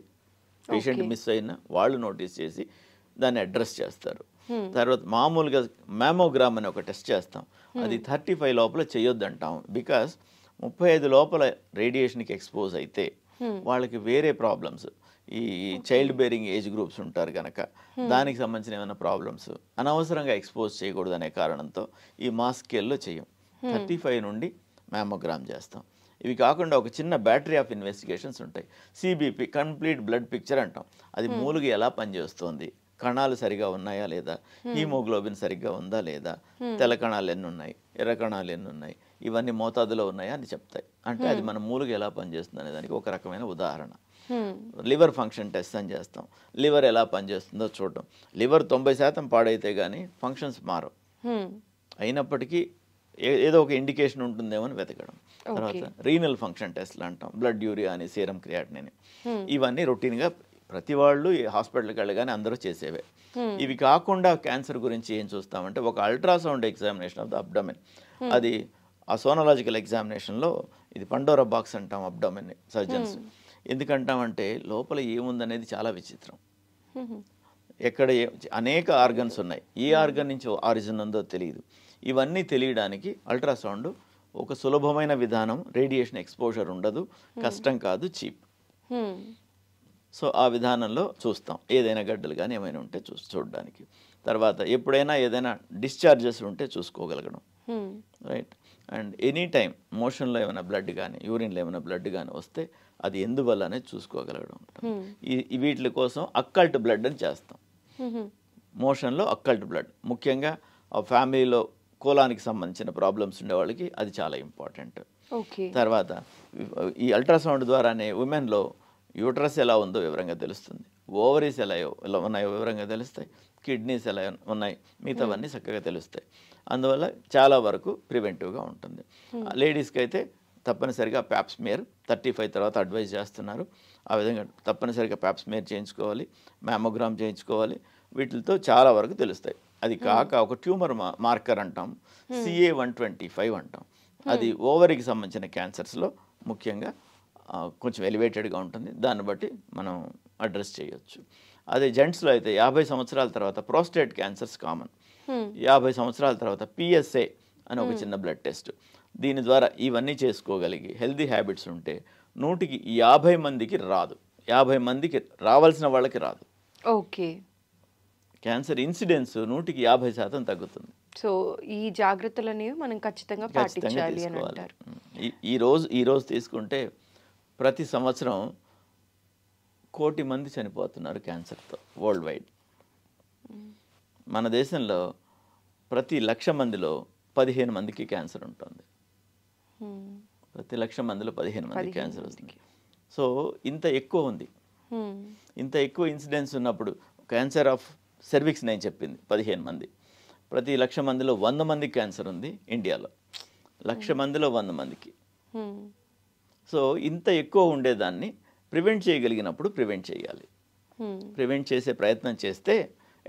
పేషెంట్ మిస్ అయిన వాళ్ళు నోటీస్ చేసి దాన్ని అడ్రస్ చేస్తారు తర్వాత మామూలుగా మ్యామోగ్రామ్ అని ఒక టెస్ట్ చేస్తాం అది థర్టీ ఫైవ్ లోపల చేయొద్దు అంటాం బికాస్ ముప్పై ఐదు లోపల రేడియేషన్కి ఎక్స్పోజ్ అయితే వాళ్ళకి వేరే ప్రాబ్లమ్స్ ఈ చైల్డ్ బేరింగ్ ఏజ్ గ్రూప్స్ ఉంటారు కనుక దానికి సంబంధించిన ఏమైనా ప్రాబ్లమ్స్ అనవసరంగా ఎక్స్పోజ్ చేయకూడదు అనే కారణంతో ఈ మాస్కేల్లో చేయం థర్టీ ఫైవ్ నుండి మ్యామోగ్రామ్ చేస్తాం ఇవి కాకుండా ఒక చిన్న బ్యాటరీ ఆఫ్ ఇన్వెస్టిగేషన్స్ ఉంటాయి సిబిపి కంప్లీట్ బ్లడ్ పిక్చర్ అంటాం అది మూలుగా ఎలా పనిచేస్తుంది కణాలు సరిగా ఉన్నాయా లేదా హీమోగ్లోబిన్ సరిగ్గా ఉందా లేదా తెల్ల కణాలు ఎన్ని ఉన్నాయి ఎర్ర కణాలు ఎన్ని ఉన్నాయి ఇవన్నీ మోతాదులో ఉన్నాయా అని చెప్తాయి అంటే అది మన మూలుగా ఎలా పనిచేస్తుంది అనే దానికి ఒక రకమైన ఉదాహరణ లివర్ ఫంక్షన్ టెస్ట్ అని చేస్తాం లివర్ ఎలా పనిచేస్తుందో చూడటం లివర్ తొంభై శాతం పాడైతే కానీ ఫంక్షన్స్ మారవు అయినప్పటికీ ఏదో ఒక ఇండికేషన్ ఉంటుందేమో అని వెతకడం తర్వాత రీనల్ ఫంక్షన్ టెస్ట్లు అంటాం బ్లడ్ యూరియా అని సీరం క్రియాటిన్ అని hmm. ఇవన్నీ రొటీన్గా ప్రతి వాళ్ళు హాస్పిటల్కి వెళ్ళగానే అందరూ చేసేవే hmm. ఇవి కాకుండా క్యాన్సర్ గురించి ఏం చూస్తామంటే ఒక ultrasound examination of the abdomen అది ఆ సోనలాజికల్ ఎగ్జామినేషన్లో ఇది పండోరా బాక్స్ అంటాం అబ్డమిన్ సర్జన్స్ hmm. ఎందుకంటామంటే లోపల ఏముందనేది చాలా విచిత్రం ఎక్కడ అనేక ఆర్గన్స్ ఉన్నాయి ఏ ఆర్గన్ నుంచి ఆరిజిన్ ఉందో తెలియదు ఇవన్నీ తెలియడానికి అల్ట్రాసౌండ్ ఒక సులభమైన విధానం రేడియేషన్ ఎక్స్పోజర్ ఉండదు hmm. కష్టం కాదు చీప్ hmm. సో ఆ విధానంలో చూస్తాం ఏదైనా గడ్డలు కానీ ఏమైనా ఉంటే చూ చూడడానికి తర్వాత ఎప్పుడైనా ఏదైనా డిశ్చార్జెస్ ఉంటే చూసుకోగలగడం రైట్ అండ్ ఎనీ టైం మోషన్లో ఏమైనా బ్లడ్ కానీ యూరిన్లో ఏమైనా బ్లడ్ కానీ వస్తే అది ఎందువల్ల అనేది చూసుకోగలగడం hmm. ఈ వీటి కోసం అక్కల్ట్ బ్లడ్ అని చేస్తాం మోషన్లో అక్కల్ట్ బ్లడ్ ముఖ్యంగా ఆ ఫ్యామిలీలో కోలానికి సంబంధించిన ప్రాబ్లమ్స్ ఉండే వాళ్ళకి అది చాలా ఇంపార్టెంట్ తర్వాత ఈ అల్ట్రాసౌండ్ ద్వారానే ఉమెన్లో యూట్రస్ ఎలా ఉందో వివరంగా తెలుస్తుంది ఓవరీస్ ఎలా ఎలా ఉన్నాయో వివరంగా తెలుస్తాయి కిడ్నీస్ ఎలా ఉన్నాయి మిగతావన్నీ చక్కగా తెలుస్తాయి అందువల్ల చాలా వరకు ప్రివెంటివ్గా ఉంటుంది లేడీస్కి అయితే తప్పనిసరిగా ప్యాప్స్ ప్యాప్స్మేర్ థర్టీ ఫైవ్ తర్వాత అడ్వైజ్ చేస్తున్నారు ఆ విధంగా తప్పనిసరిగా ప్యాప్స్మేర్ చేయించుకోవాలి మ్యామోగ్రామ్ చేయించుకోవాలి వీటితో చాలా వరకు తెలుస్తాయి అది కాక ఒక ట్యూమర్ మార్కర్ అంటాం సిఏ వన్ ట్వంటీ ఫైవ్ అంటాం అది ఓవరికి సంబంధించిన క్యాన్సర్స్లో ముఖ్యంగా కొంచెం ఎలివేటెడ్గా ఉంటుంది దాన్ని బట్టి మనం అడ్రస్ చేయొచ్చు అదే జెంట్స్లో అయితే యాభై సంవత్సరాల తర్వాత ప్రోస్టేట్ క్యాన్సర్స్ కామన్ యాభై సంవత్సరాల తర్వాత పిఎస్ఏ అని ఒక చిన్న బ్లడ్ టెస్ట్ దీని ద్వారా ఇవన్నీ చేసుకోగలిగి హెల్దీ హ్యాబిట్స్ ఉంటే నూటికి యాభై మందికి రాదు యాభై మందికి రావాల్సిన వాళ్ళకి రాదు ఓకే క్యాన్సర్ ఇన్సిడెన్స్ నూటికి యాభై శాతం తగ్గుతుంది సో ఈ జాగ్రత్తలు అనేవి మనం ఖచ్చితంగా పాటించాలి అని అంటారు ఈ రోజు ఈ రోజు తీసుకుంటే ప్రతి సంవత్సరం కోటి మంది చనిపోతున్నారు క్యాన్సర్తో వరల్డ్ వైడ్ మన దేశంలో ప్రతి లక్ష మందిలో పదిహేను మందికి క్యాన్సర్ ఉంటుంది ప్రతి లక్ష మందిలో పదిహేను మంది క్యాన్సర్ వస్తుంది సో ఇంత ఎక్కువ ఉంది ఇంత ఎక్కువ ఇన్సిడెన్స్ ఉన్నప్పుడు క్యాన్సర్ ఆఫ్ సెర్విక్స్ నేను చెప్పింది పదిహేను మంది ప్రతి లక్ష మందిలో వంద మందికి క్యాన్సర్ ఉంది ఇండియాలో లక్ష hmm. మందిలో వంద మందికి hmm. సో ఇంత ఎక్కువ ఉండేదాన్ని ప్రివెంట్ చేయగలిగినప్పుడు ప్రివెంట్ చేయాలి hmm. ప్రివెంట్ చేసే ప్రయత్నం చేస్తే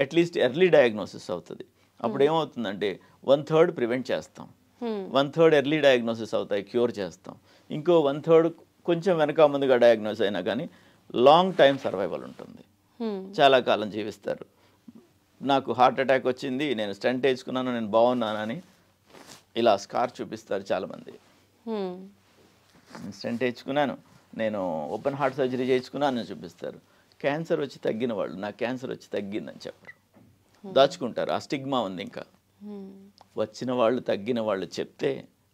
అట్లీస్ట్ ఎర్లీ డయాగ్నోసిస్ అవుతుంది అప్పుడు ఏమవుతుందంటే వన్ థర్డ్ ప్రివెంట్ చేస్తాం వన్ థర్డ్ ఎర్లీ డయాగ్నోసిస్ అవుతాయి క్యూర్ చేస్తాం ఇంకో వన్ థర్డ్ కొంచెం వెనక ముందుగా డయాగ్నోస్ అయినా కానీ లాంగ్ టైం సర్వైవల్ ఉంటుంది చాలా కాలం జీవిస్తారు నాకు హార్ట్ అటాక్ వచ్చింది నేను స్టంట్ వేసుకున్నాను నేను బాగున్నానని ఇలా స్కార్ చూపిస్తారు చాలామంది స్టంట్ వేయించుకున్నాను నేను ఓపెన్ హార్ట్ సర్జరీ చేయించుకున్నాను చూపిస్తారు క్యాన్సర్ వచ్చి తగ్గిన వాళ్ళు నాకు క్యాన్సర్ వచ్చి తగ్గిందని చెప్పరు దాచుకుంటారు ఆ స్టిగ్మా ఉంది ఇంకా వచ్చిన వాళ్ళు తగ్గిన వాళ్ళు చెప్తే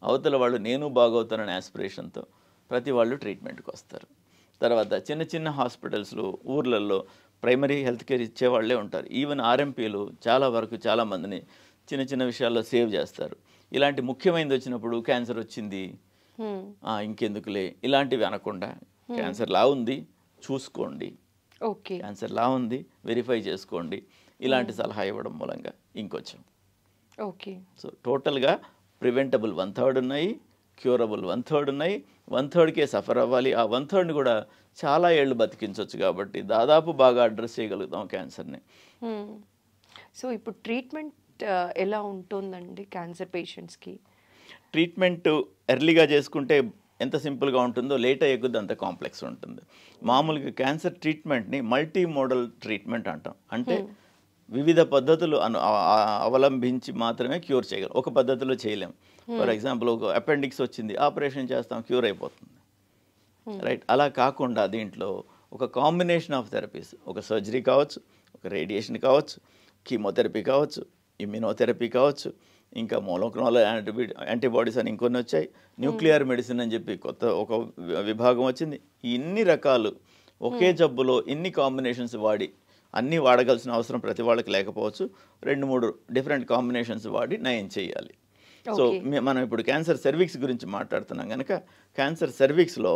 అవతల వాళ్ళు నేను బాగవుతానని ఆస్పిరేషన్తో ప్రతి వాళ్ళు ట్రీట్మెంట్కి వస్తారు తర్వాత చిన్న చిన్న హాస్పిటల్స్లో ఊర్లలో ప్రైమరీ హెల్త్ కేర్ ఇచ్చేవాళ్ళే ఉంటారు ఈవెన్ ఆర్ఎంపీలు చాలా వరకు చాలామందిని చిన్న చిన్న విషయాల్లో సేవ్ చేస్తారు ఇలాంటి ముఖ్యమైనది వచ్చినప్పుడు క్యాన్సర్ వచ్చింది ఇంకెందుకులే ఇలాంటివి అనకుండా క్యాన్సర్ లా ఉంది చూసుకోండి ఓకే క్యాన్సర్ లా ఉంది వెరిఫై చేసుకోండి ఇలాంటి సలహా ఇవ్వడం మూలంగా ఇంకొచ్చాం ఓకే సో టోటల్గా ప్రివెంటబుల్ వన్ థర్డ్ ఉన్నాయి క్యూరబుల్ వన్ థర్డ్ ఉన్నాయి వన్ థర్డ్కే సఫర్ అవ్వాలి ఆ వన్ థర్డ్ని కూడా చాలా ఏళ్ళు బతికించవచ్చు కాబట్టి దాదాపు బాగా అడ్రస్ చేయగలుగుతాం క్యాన్సర్ని సో ఇప్పుడు ట్రీట్మెంట్ ఎలా ఉంటుందండి క్యాన్సర్ పేషెంట్స్కి ట్రీట్మెంట్ ఎర్లీగా చేసుకుంటే ఎంత సింపుల్గా ఉంటుందో లేట్ అయ్యే కొద్ది అంత కాంప్లెక్స్ ఉంటుంది మామూలుగా క్యాన్సర్ ట్రీట్మెంట్ని మల్టీ మోడల్ ట్రీట్మెంట్ అంటాం అంటే వివిధ పద్ధతులు అను అవలంబించి మాత్రమే క్యూర్ చేయగలం ఒక పద్ధతిలో చేయలేం ఫర్ ఎగ్జాంపుల్ ఒక అపెండిక్స్ వచ్చింది ఆపరేషన్ చేస్తాం క్యూర్ అయిపోతుంది hmm. రైట్ అలా కాకుండా దీంట్లో ఒక కాంబినేషన్ ఆఫ్ థెరపీస్ ఒక సర్జరీ కావచ్చు ఒక రేడియేషన్ కావచ్చు కీమోథెరపీ కావచ్చు ఇమ్యూనోథెరపీ కావచ్చు ఇంకా మోనోక్లోనల్ యాంటీబీ యాంటీబాడీస్ అని ఇంకొన్ని వచ్చాయి న్యూక్లియర్ hmm. మెడిసిన్ అని చెప్పి కొత్త ఒక విభాగం వచ్చింది ఇన్ని రకాలు ఒకే hmm. జబ్బులో ఇన్ని కాంబినేషన్స్ వాడి అన్నీ వాడగలసిన అవసరం ప్రతి వాళ్ళకి లేకపోవచ్చు రెండు మూడు డిఫరెంట్ కాంబినేషన్స్ వాడి నయం చేయాలి సో మనం ఇప్పుడు క్యాన్సర్ సెర్విక్స్ గురించి మాట్లాడుతున్నాం కనుక క్యాన్సర్ సెర్విక్స్లో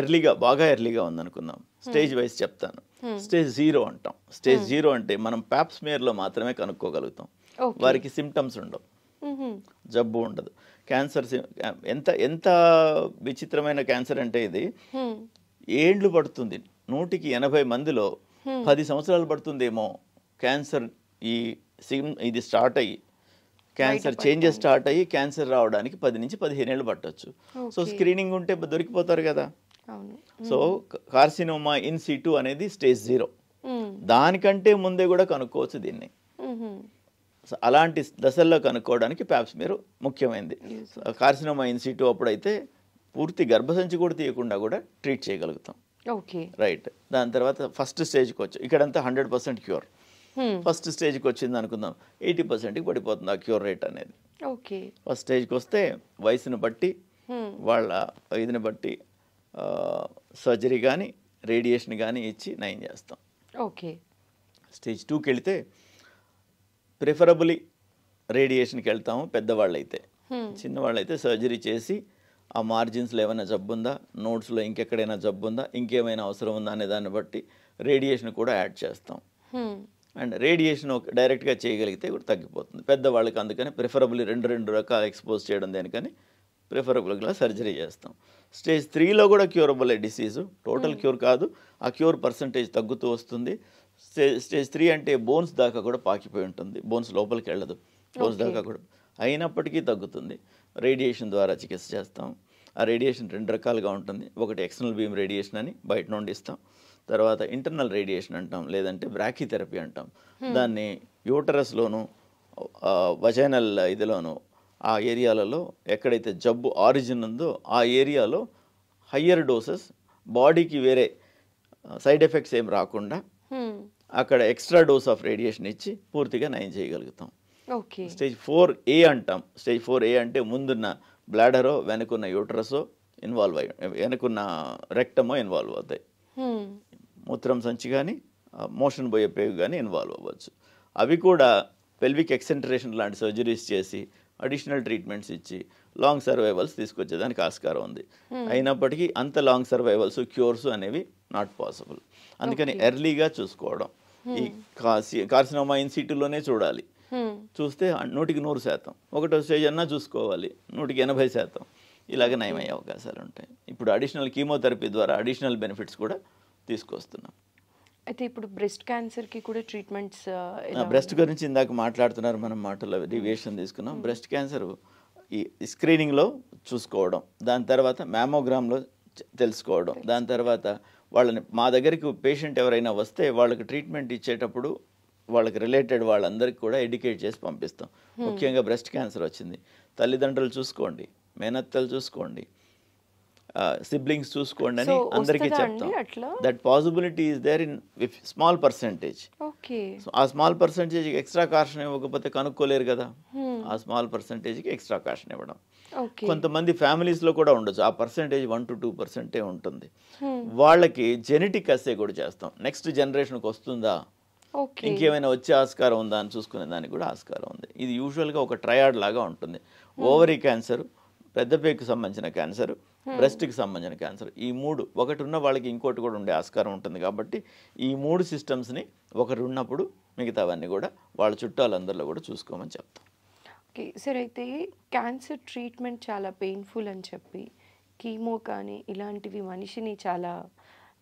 ఎర్లీగా బాగా ఎర్లీగా ఉందనుకుందాం స్టేజ్ hmm. వైజ్ చెప్తాను స్టేజ్ hmm. జీరో అంటాం స్టేజ్ జీరో hmm. అంటే మనం ప్యాప్స్మేర్లో మాత్రమే కనుక్కోగలుగుతాం వారికి సిమ్టమ్స్ ఉండవు mm-hmm. జబ్బు ఉండదు క్యాన్సర్ ఎంత ఎంత విచిత్రమైన క్యాన్సర్ అంటే ఇది ఏండ్లు పడుతుంది నూటికి ఎనభై మందిలో Hmm. పది సంవత్సరాలు పడుతుందేమో క్యాన్సర్ ఈ సిమ్ ఇది స్టార్ట్ అయ్యి క్యాన్సర్ చేంజెస్ స్టార్ట్ అయ్యి క్యాన్సర్ రావడానికి పది నుంచి పదిహేను ఏళ్ళు పట్టవచ్చు సో స్క్రీనింగ్ ఉంటే దొరికిపోతారు కదా so hmm. Carcinoma in situ అనేది స్టేజ్ జీరో hmm. దానికంటే ముందే కూడా కనుక్కోవచ్చు దీన్ని అలాంటి దశల్లో కనుక్కోవడానికి ప్యాప్స్ మీరు ముఖ్యమైనది కార్సినోమా ఇన్ సిటు అప్పుడైతే పూర్తి గర్భసంచి కూడా తీయకుండా కూడా ట్రీట్ చేయగలుగుతాం ఓకే రైట్ దాని తర్వాత ఫస్ట్ స్టేజ్కి వచ్చి ఇక్కడంతా హండ్రెడ్ పర్సెంట్ క్యూర్ ఫస్ట్ స్టేజ్కి వచ్చింది అనుకుందాం ఎయిటీ పర్సెంట్కి పడిపోతుంది ఆ క్యూర్ రేట్ అనేది ఓకే ఫస్ట్ స్టేజ్కి వస్తే వయసును బట్టి hmm. వాళ్ళ ఇదిని బట్టి సర్జరీ కానీ రేడియేషన్ కానీ ఇచ్చి నయం చేస్తాం ఓకే స్టేజ్ టూకి వెళితే ప్రిఫరబులీ రేడియేషన్కి వెళ్తాము పెద్దవాళ్ళు అయితే hmm. చిన్నవాళ్ళు అయితే సర్జరీ చేసి ఆ మార్జిన్స్లో ఏమైనా జబ్బు ఉందా నోట్స్లో ఇంకెక్కడైనా జబ్బు ఉందా ఇంకేమైనా అవసరం ఉందా అనే దాన్ని బట్టి రేడియేషన్ కూడా యాడ్ చేస్తాం అండ్ రేడియేషన్ ఒక డైరెక్ట్గా చేయగలిగితే కూడా తగ్గిపోతుంది పెద్దవాళ్ళకి అందుకని ప్రిఫరబుల్ రెండు రెండు రకాల ఎక్స్పోజ్ చేయడం దేనికని ప్రిఫరబుల్గా సర్జరీ చేస్తాం స్టేజ్ త్రీలో కూడా క్యూరబుల్ డిసీజు టోటల్ క్యూర్ కాదు ఆ క్యూర్ పర్సంటేజ్ తగ్గుతూ వస్తుంది స్టేజ్ స్టేజ్ త్రీ అంటే బోన్స్ దాకా కూడా పాకిపోయి ఉంటుంది బోన్స్ లోపలికి వెళ్ళదు బోన్స్ దాకా కూడా అయినప్పటికీ తగ్గుతుంది రేడియేషన్ ద్వారా చికిత్స చేస్తాం ఆ రేడియేషన్ రెండు రకాలుగా ఉంటుంది ఒకటి ఎక్స్టర్నల్ బీమ్ రేడియేషన్ అని బయట నుండి ఇస్తాం తర్వాత ఇంటర్నల్ రేడియేషన్ అంటాం లేదంటే బ్రాకీథెరపీ అంటాం దాన్ని యూటరస్లోను వజైనల్ ఇదిలోను ఆ ఏరియాలలో ఎక్కడైతే జబ్బు ఆరిజిన్ ఉందో ఆ ఏరియాలో హయ్యర్ డోసెస్ బాడీకి వేరే సైడ్ ఎఫెక్ట్స్ ఏం రాకుండా అక్కడ ఎక్స్ట్రా డోస్ ఆఫ్ రేడియేషన్ ఇచ్చి పూర్తిగా నయం చేయగలుగుతాం స్టేజ్ ఫోర్ ఏ అంటాం స్టేజ్ ఫోర్ ఏ అంటే ముందున్న బ్లాడరో వెనకున్న యూటరసో ఇన్వాల్వ్ అయ్యి వెనకున్న రెక్టమో ఇన్వాల్వ్ అవుతాయి hmm. మూత్రం సంచి కానీ మోషన్ పోయే పేగు కానీ ఇన్వాల్వ్ అవ్వచ్చు అవి కూడా పెల్విక్ ఎక్సెంట్రేషన్ లాంటి సర్జరీస్ చేసి అడిషనల్ ట్రీట్మెంట్స్ ఇచ్చి లాంగ్ సర్వైవల్స్ తీసుకొచ్చేదానికి ఆస్కారం ఉంది hmm. అయినప్పటికీ అంత లాంగ్ సర్వైవల్స్ క్యూర్స్ అనేవి నాట్ పాసిబుల్ అందుకని ఎర్లీగా చూసుకోవడం ఈ hmm. కార్సినోమా ఇన్సిటీలోనే చూడాలి చూస్తే నూటికి నూరు శాతం ఒకటో స్టేజ్ అన్నా చూసుకోవాలి నూటికి ఎనభై శాతం ఇలాగ నయమయ్యే అవకాశాలు ఉంటాయి ఇప్పుడు అడిషనల్ కీమోథెరపీ ద్వారా అడిషనల్ బెనిఫిట్స్ కూడా తీసుకొస్తున్నాం అయితే ఇప్పుడు బ్రెస్ట్ క్యాన్సర్కి కూడా ట్రీట్మెంట్స్ బ్రెస్ట్ గురించి ఇందాక మాట్లాడుతున్నారు మనం మాటల్లో డివియేషన్ తీసుకున్నాం బ్రెస్ట్ క్యాన్సర్ ఈ స్క్రీనింగ్లో చూసుకోవడం దాని తర్వాత మ్యామోగ్రామ్లో తెలుసుకోవడం దాని తర్వాత వాళ్ళని మా దగ్గరికి పేషెంట్ ఎవరైనా వస్తే వాళ్ళకి ట్రీట్మెంట్ ఇచ్చేటప్పుడు వాళ్ళకి రిలేటెడ్ వాళ్ళందరికీ కూడా ఎడ్యుకేట్ చేసి పంపిస్తాం hmm. ముఖ్యంగా బ్రెస్ట్ క్యాన్సర్ వచ్చింది తల్లిదండ్రులు చూసుకోండి మేనత్తలు చూసుకోండి సిబ్లింగ్స్ చూసుకోండి అని అందరికీ చెప్తాం that possibility is there in with small percentage ఆ స్మాల్ పర్సంటేజ్ ఎక్స్ట్రా కాషన్ ఇవ్వకపోతే కనుక్కోలేరు కదా hmm. ఆ స్మాల్ పర్సంటేజ్కి ఎక్స్ట్రా కాషన్ ఇవ్వడం కొంతమంది ఫ్యామిలీస్లో కూడా ఉండొచ్చు ఆ పర్సంటేజ్ వన్ టు టూ పర్సెంటే ఉంటుంది hmm. వాళ్ళకి జెనెటిక్ అస్సే కూడా చేస్తాం నెక్స్ట్ జనరేషన్కి వస్తుందా ఇంకేమైనా వచ్చే ఆస్కారం ఉందా అని చూసుకునే దానికి కూడా ఆస్కారం ఉంది ఇది యూజువల్గా ఒక ట్రయాడ్ లాగా ఉంటుంది ఓవరీ క్యాన్సర్ పెద్దపేకు సంబంధించిన క్యాన్సర్ బ్రెస్ట్కి hmm. సంబంధించిన క్యాన్సర్ ఈ మూడు ఒకటి ఉన్న వాళ్ళకి ఇంకోటి కూడా ఉండే ఆస్కారం ఉంటుంది కాబట్టి ఈ మూడు సిస్టమ్స్ని ఒకటి ఉన్నప్పుడు మిగతావన్నీ కూడా వాళ్ళ చుట్టాలందరిలో కూడా చూసుకోమని చెప్తాం ఓకే సార్ అయితే క్యాన్సర్ ట్రీట్మెంట్ చాలా పెయిన్ఫుల్ అని చెప్పి కీమో కానీ ఇలాంటివి మనిషిని చాలా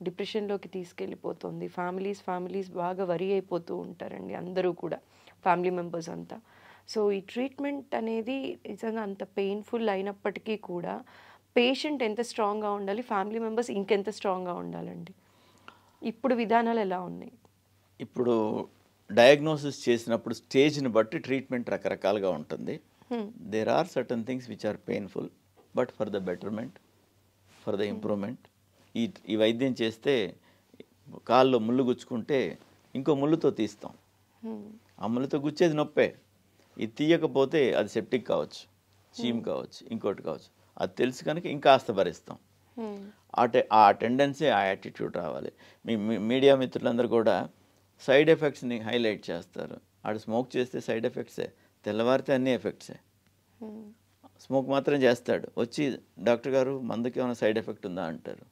డిప్రెషన్లోకి తీసుకెళ్ళిపోతుంది ఫ్యామిలీస్ ఫ్యామిలీస్ బాగా వరి అయిపోతూ ఉంటారండి అందరూ కూడా ఫ్యామిలీ మెంబర్స్ అంతా సో ఈ ట్రీట్మెంట్ అనేది నిజంగా అంత పెయిన్ఫుల్ అయినప్పటికీ కూడా పేషెంట్ ఎంత స్ట్రాంగ్గా ఉండాలి ఫ్యామిలీ మెంబర్స్ ఇంకెంత స్ట్రాంగ్గా ఉండాలండి ఇప్పుడు విధానాలు ఎలా ఉన్నాయి ఇప్పుడు డయాగ్నోసిస్ చేసినప్పుడు స్టేజ్ని బట్టి ట్రీట్మెంట్ రకరకాలుగా ఉంటుంది there are certain things which are painful but for the betterment for the improvement ఈ ఈ వైద్యం చేస్తే కాల్లో ముళ్ళు గుచ్చుకుంటే ఇంకో ముళ్ళుతో తీస్తాం hmm. ఆ ముళ్ళుతో గుచ్చేది నొప్పే ఇది తీయకపోతే అది సెప్టిక్ కావచ్చు చీమ్ hmm. కావచ్చు ఇంకోటి కావచ్చు అది తెలుసు కనుక ఆస్త భరిస్తాం అటే hmm. ఆ టెండెన్సీ ఆ యాటిట్యూడ్ రావాలి మీ మీడియా మిత్రులందరూ కూడా సైడ్ ఎఫెక్ట్స్ని హైలైట్ చేస్తారు ఆడు స్మోక్ చేస్తే సైడ్ ఎఫెక్ట్సే తెల్లవారితే అన్ని ఎఫెక్ట్సే స్మోక్ మాత్రం చేస్తాడు వచ్చి డాక్టర్ గారు మందుకేమైనా సైడ్ ఎఫెక్ట్ ఉందా అంటారు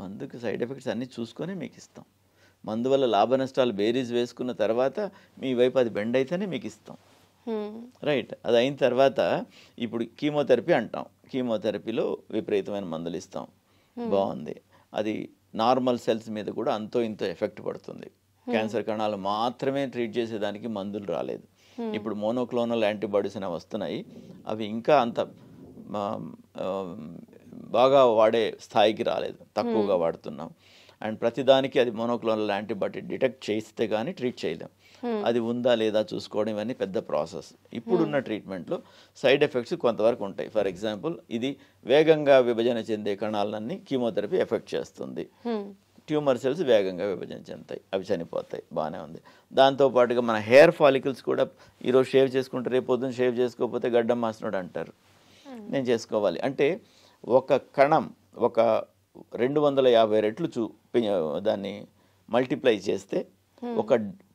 మందుకు సైడ్ ఎఫెక్ట్స్ అన్నీ చూసుకొని మీకు ఇస్తాం మందు వల్ల లాభ నష్టాలు బేరీస్ వేసుకున్న తర్వాత మీ వైపు అది బెండ్ అయితేనే మీకు ఇస్తాం రైట్ అది అయిన తర్వాత ఇప్పుడు కీమోథెరపీ అంటాం కీమోథెరపీలో విపరీతమైన మందులు ఇస్తాం బాగుంది అది నార్మల్ సెల్స్ మీద కూడా అంతో ఇంతో ఎఫెక్ట్ పడుతుంది క్యాన్సర్ కణాలు మాత్రమే ట్రీట్ చేసేదానికి మందులు రాలేదు ఇప్పుడు మోనోక్లోనల్ యాంటీబాడీస్ అనేవి వస్తున్నాయి అవి ఇంకా అంత బాగా వాడే స్థాయికి రాలేదు తక్కువగా hmm. వాడుతున్నాం అండ్ ప్రతిదానికి అది మోనోక్లోనల్ యాంటీబాడీ డిటెక్ట్ చేస్తే కానీ ట్రీట్ చేయలేం hmm. అది ఉందా లేదా చూసుకోవడం ఇవన్నీ పెద్ద ప్రాసెస్ ఇప్పుడున్న hmm. ట్రీట్మెంట్లో సైడ్ ఎఫెక్ట్స్ కొంతవరకు ఉంటాయి ఫర్ ఎగ్జాంపుల్ ఇది వేగంగా విభజన చెందే కణాలన్నీ కీమోథెరపీ ఎఫెక్ట్ చేస్తుంది ట్యూమర్ సెల్స్ వేగంగా విభజన చెందుతాయి అవి చనిపోతాయి బాగానే ఉంది దాంతోపాటుగా మన హెయిర్ ఫాలికల్స్ కూడా ఈరోజు షేవ్ చేసుకుంటే రేపు పొద్దున్న షేవ్ చేసుకోకపోతే గడ్డం మాసినోడు అంటారు నేను చేసుకోవాలి అంటే ఒక కణం ఒక రెండు వందల యాభై రెట్లు చూ దాన్ని మల్టిప్లై చేస్తే ఒక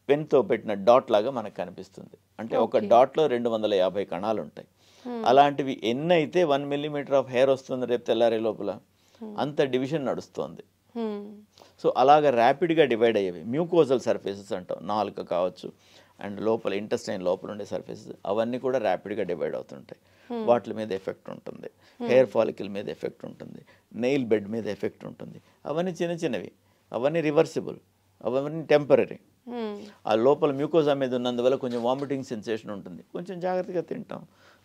పెన్తో పెట్టిన డాట్ లాగా మనకు కనిపిస్తుంది అంటే ఒక డాట్లో రెండు వందల యాభై కణాలు ఉంటాయి అలాంటివి ఎన్ని అయితే వన్ మిల్లీమీటర్ ఆఫ్ హెయిర్ వస్తుంది రేపు తెల్లారే లోపల అంత డివిజన్ నడుస్తుంది సో అలాగ ర్యాపిడ్గా డివైడ్ అయ్యేవి మ్యూకోజల్ సర్ఫేసెస్ అంటాం నాలుక కావచ్చు అండ్ లోపల ఇంటెస్టైన్ లోపల ఉండే సర్ఫేసెస్ అవన్నీ కూడా ర్యాపిడ్గా డివైడ్ అవుతుంటాయి వాటి hmm. మీద ఎఫెక్ట్ ఉంటుంది హెయిర్ hmm. ఫాలికల్ మీద ఎఫెక్ట్ ఉంటుంది నెయిల్ బెడ్ మీద ఎఫెక్ట్ ఉంటుంది అవన్నీ చిన్న చిన్నవి అవన్నీ రివర్సిబుల్ అవన్నీ టెంపరీ hmm. ఆ లోపల మ్యూకోజా మీద ఉన్నందువల్ల కొంచెం వామిటింగ్ సెన్సేషన్ ఉంటుంది కొంచెం జాగ్రత్తగా తింటాం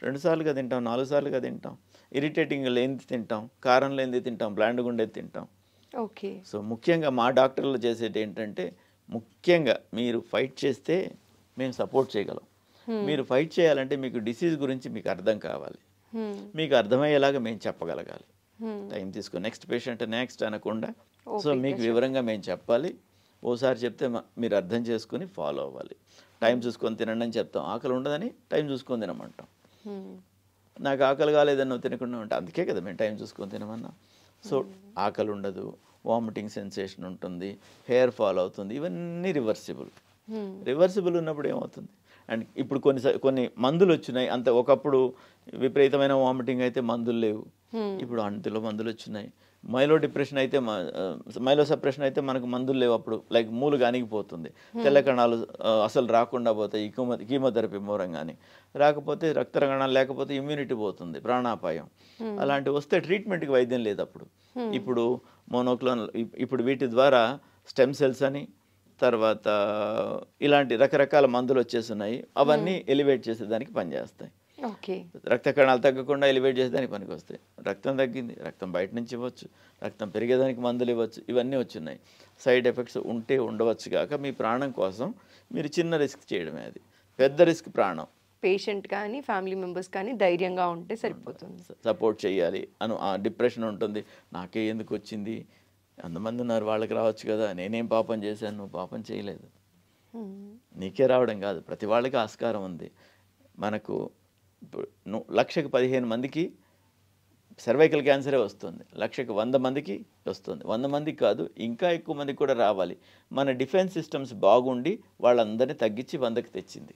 రెండు సార్లుగా తింటాం నాలుగు సార్లుగా తింటాం ఇరిటేటింగ్ లేనిది తింటాం కారం లేనిది తింటాం బ్లాండ్ గుండేది తింటాం ఓకే సో ముఖ్యంగా మా డాక్టర్లు చేసేది ఏంటంటే ముఖ్యంగా మీరు ఫైట్ చేస్తే మేము సపోర్ట్ చేయగలం Hmm. మీరు ఫైట్ చేయాలంటే మీకు డిసీజ్ గురించి మీకు అర్థం కావాలి hmm. మీకు అర్థమయ్యేలాగా మేము చెప్పగలగాలి టైం hmm. తీసుకో నెక్స్ట్ పేషెంట్ నెక్స్ట్ అనకుండా సో మీకు వివరంగా మేము చెప్పాలి ఓసారి చెప్తే మీరు అర్థం చేసుకుని ఫాలో అవ్వాలి టైం చూసుకొని తినండి అని చెప్తాం ఆకలి ఉండదని టైం చూసుకొని తినమంటాం నాకు ఆకలి కాలేదని తినకుండా ఉంటే అందుకే కదా మేము టైం చూసుకొని తినమన్నా సో ఆకలి ఉండదు వామిటింగ్ సెన్సేషన్ ఉంటుంది హెయిర్ ఫాల్ అవుతుంది ఇవన్నీ రివర్సిబుల్ రివర్సిబుల్ ఉన్నప్పుడు ఏమవుతుంది అండ్ ఇప్పుడు కొన్ని కొన్ని మందులు వచ్చినాయి అంత ఒకప్పుడు విపరీతమైన వామిటింగ్ అయితే మందులు లేవు ఇప్పుడు అంతలో మందులు వచ్చినాయి మైలో డిప్రెషన్ అయితే మైలో సప్రెషన్ అయితే మనకు మందులు లేవు అప్పుడు లైక్ మూలు కానిగిపోతుంది తెల్ల కణాలు అసలు రాకుండా పోతాయి ఈ కీమో కీమోథెరపీ కానీ రాకపోతే రక్త లేకపోతే ఇమ్యూనిటీ పోతుంది ప్రాణాపాయం అలాంటివి వస్తే ట్రీట్మెంట్కి వైద్యం లేదు అప్పుడు ఇప్పుడు మోనోక్లోన్ ఇప్పుడు వీటి ద్వారా స్టెమ్ సెల్స్ అని తర్వాత ఇలాంటి రకరకాల మందులు ఉన్నాయి అవన్నీ ఎలివేట్ చేసేదానికి పనిచేస్తాయి రక్త కణాలు తగ్గకుండా ఎలివేట్ చేసేదానికి పనికి వస్తాయి రక్తం తగ్గింది రక్తం బయట నుంచి ఇవ్వచ్చు రక్తం పెరిగేదానికి మందులు ఇవ్వచ్చు ఇవన్నీ వచ్చున్నాయి సైడ్ ఎఫెక్ట్స్ ఉంటే ఉండవచ్చు కాక మీ ప్రాణం కోసం మీరు చిన్న రిస్క్ చేయడమే అది పెద్ద రిస్క్ ప్రాణం పేషెంట్ కానీ ఫ్యామిలీ మెంబర్స్ కానీ ధైర్యంగా ఉంటే సరిపోతుంది సపోర్ట్ చేయాలి అను డిప్రెషన్ ఉంటుంది నాకే ఎందుకు వచ్చింది ఎంతమంది ఉన్నారు వాళ్ళకి రావచ్చు కదా నేనేం పాపం చేశాను నువ్వు పాపం చేయలేదు నీకే రావడం కాదు ప్రతి వాళ్ళకి ఆస్కారం ఉంది మనకు లక్షకు పదిహేను మందికి సర్వైకల్ క్యాన్సరే వస్తుంది లక్షకు వంద మందికి వస్తుంది వంద మందికి కాదు ఇంకా ఎక్కువ మందికి కూడా రావాలి మన డిఫెన్స్ సిస్టమ్స్ బాగుండి వాళ్ళందరినీ తగ్గించి వందకి తెచ్చింది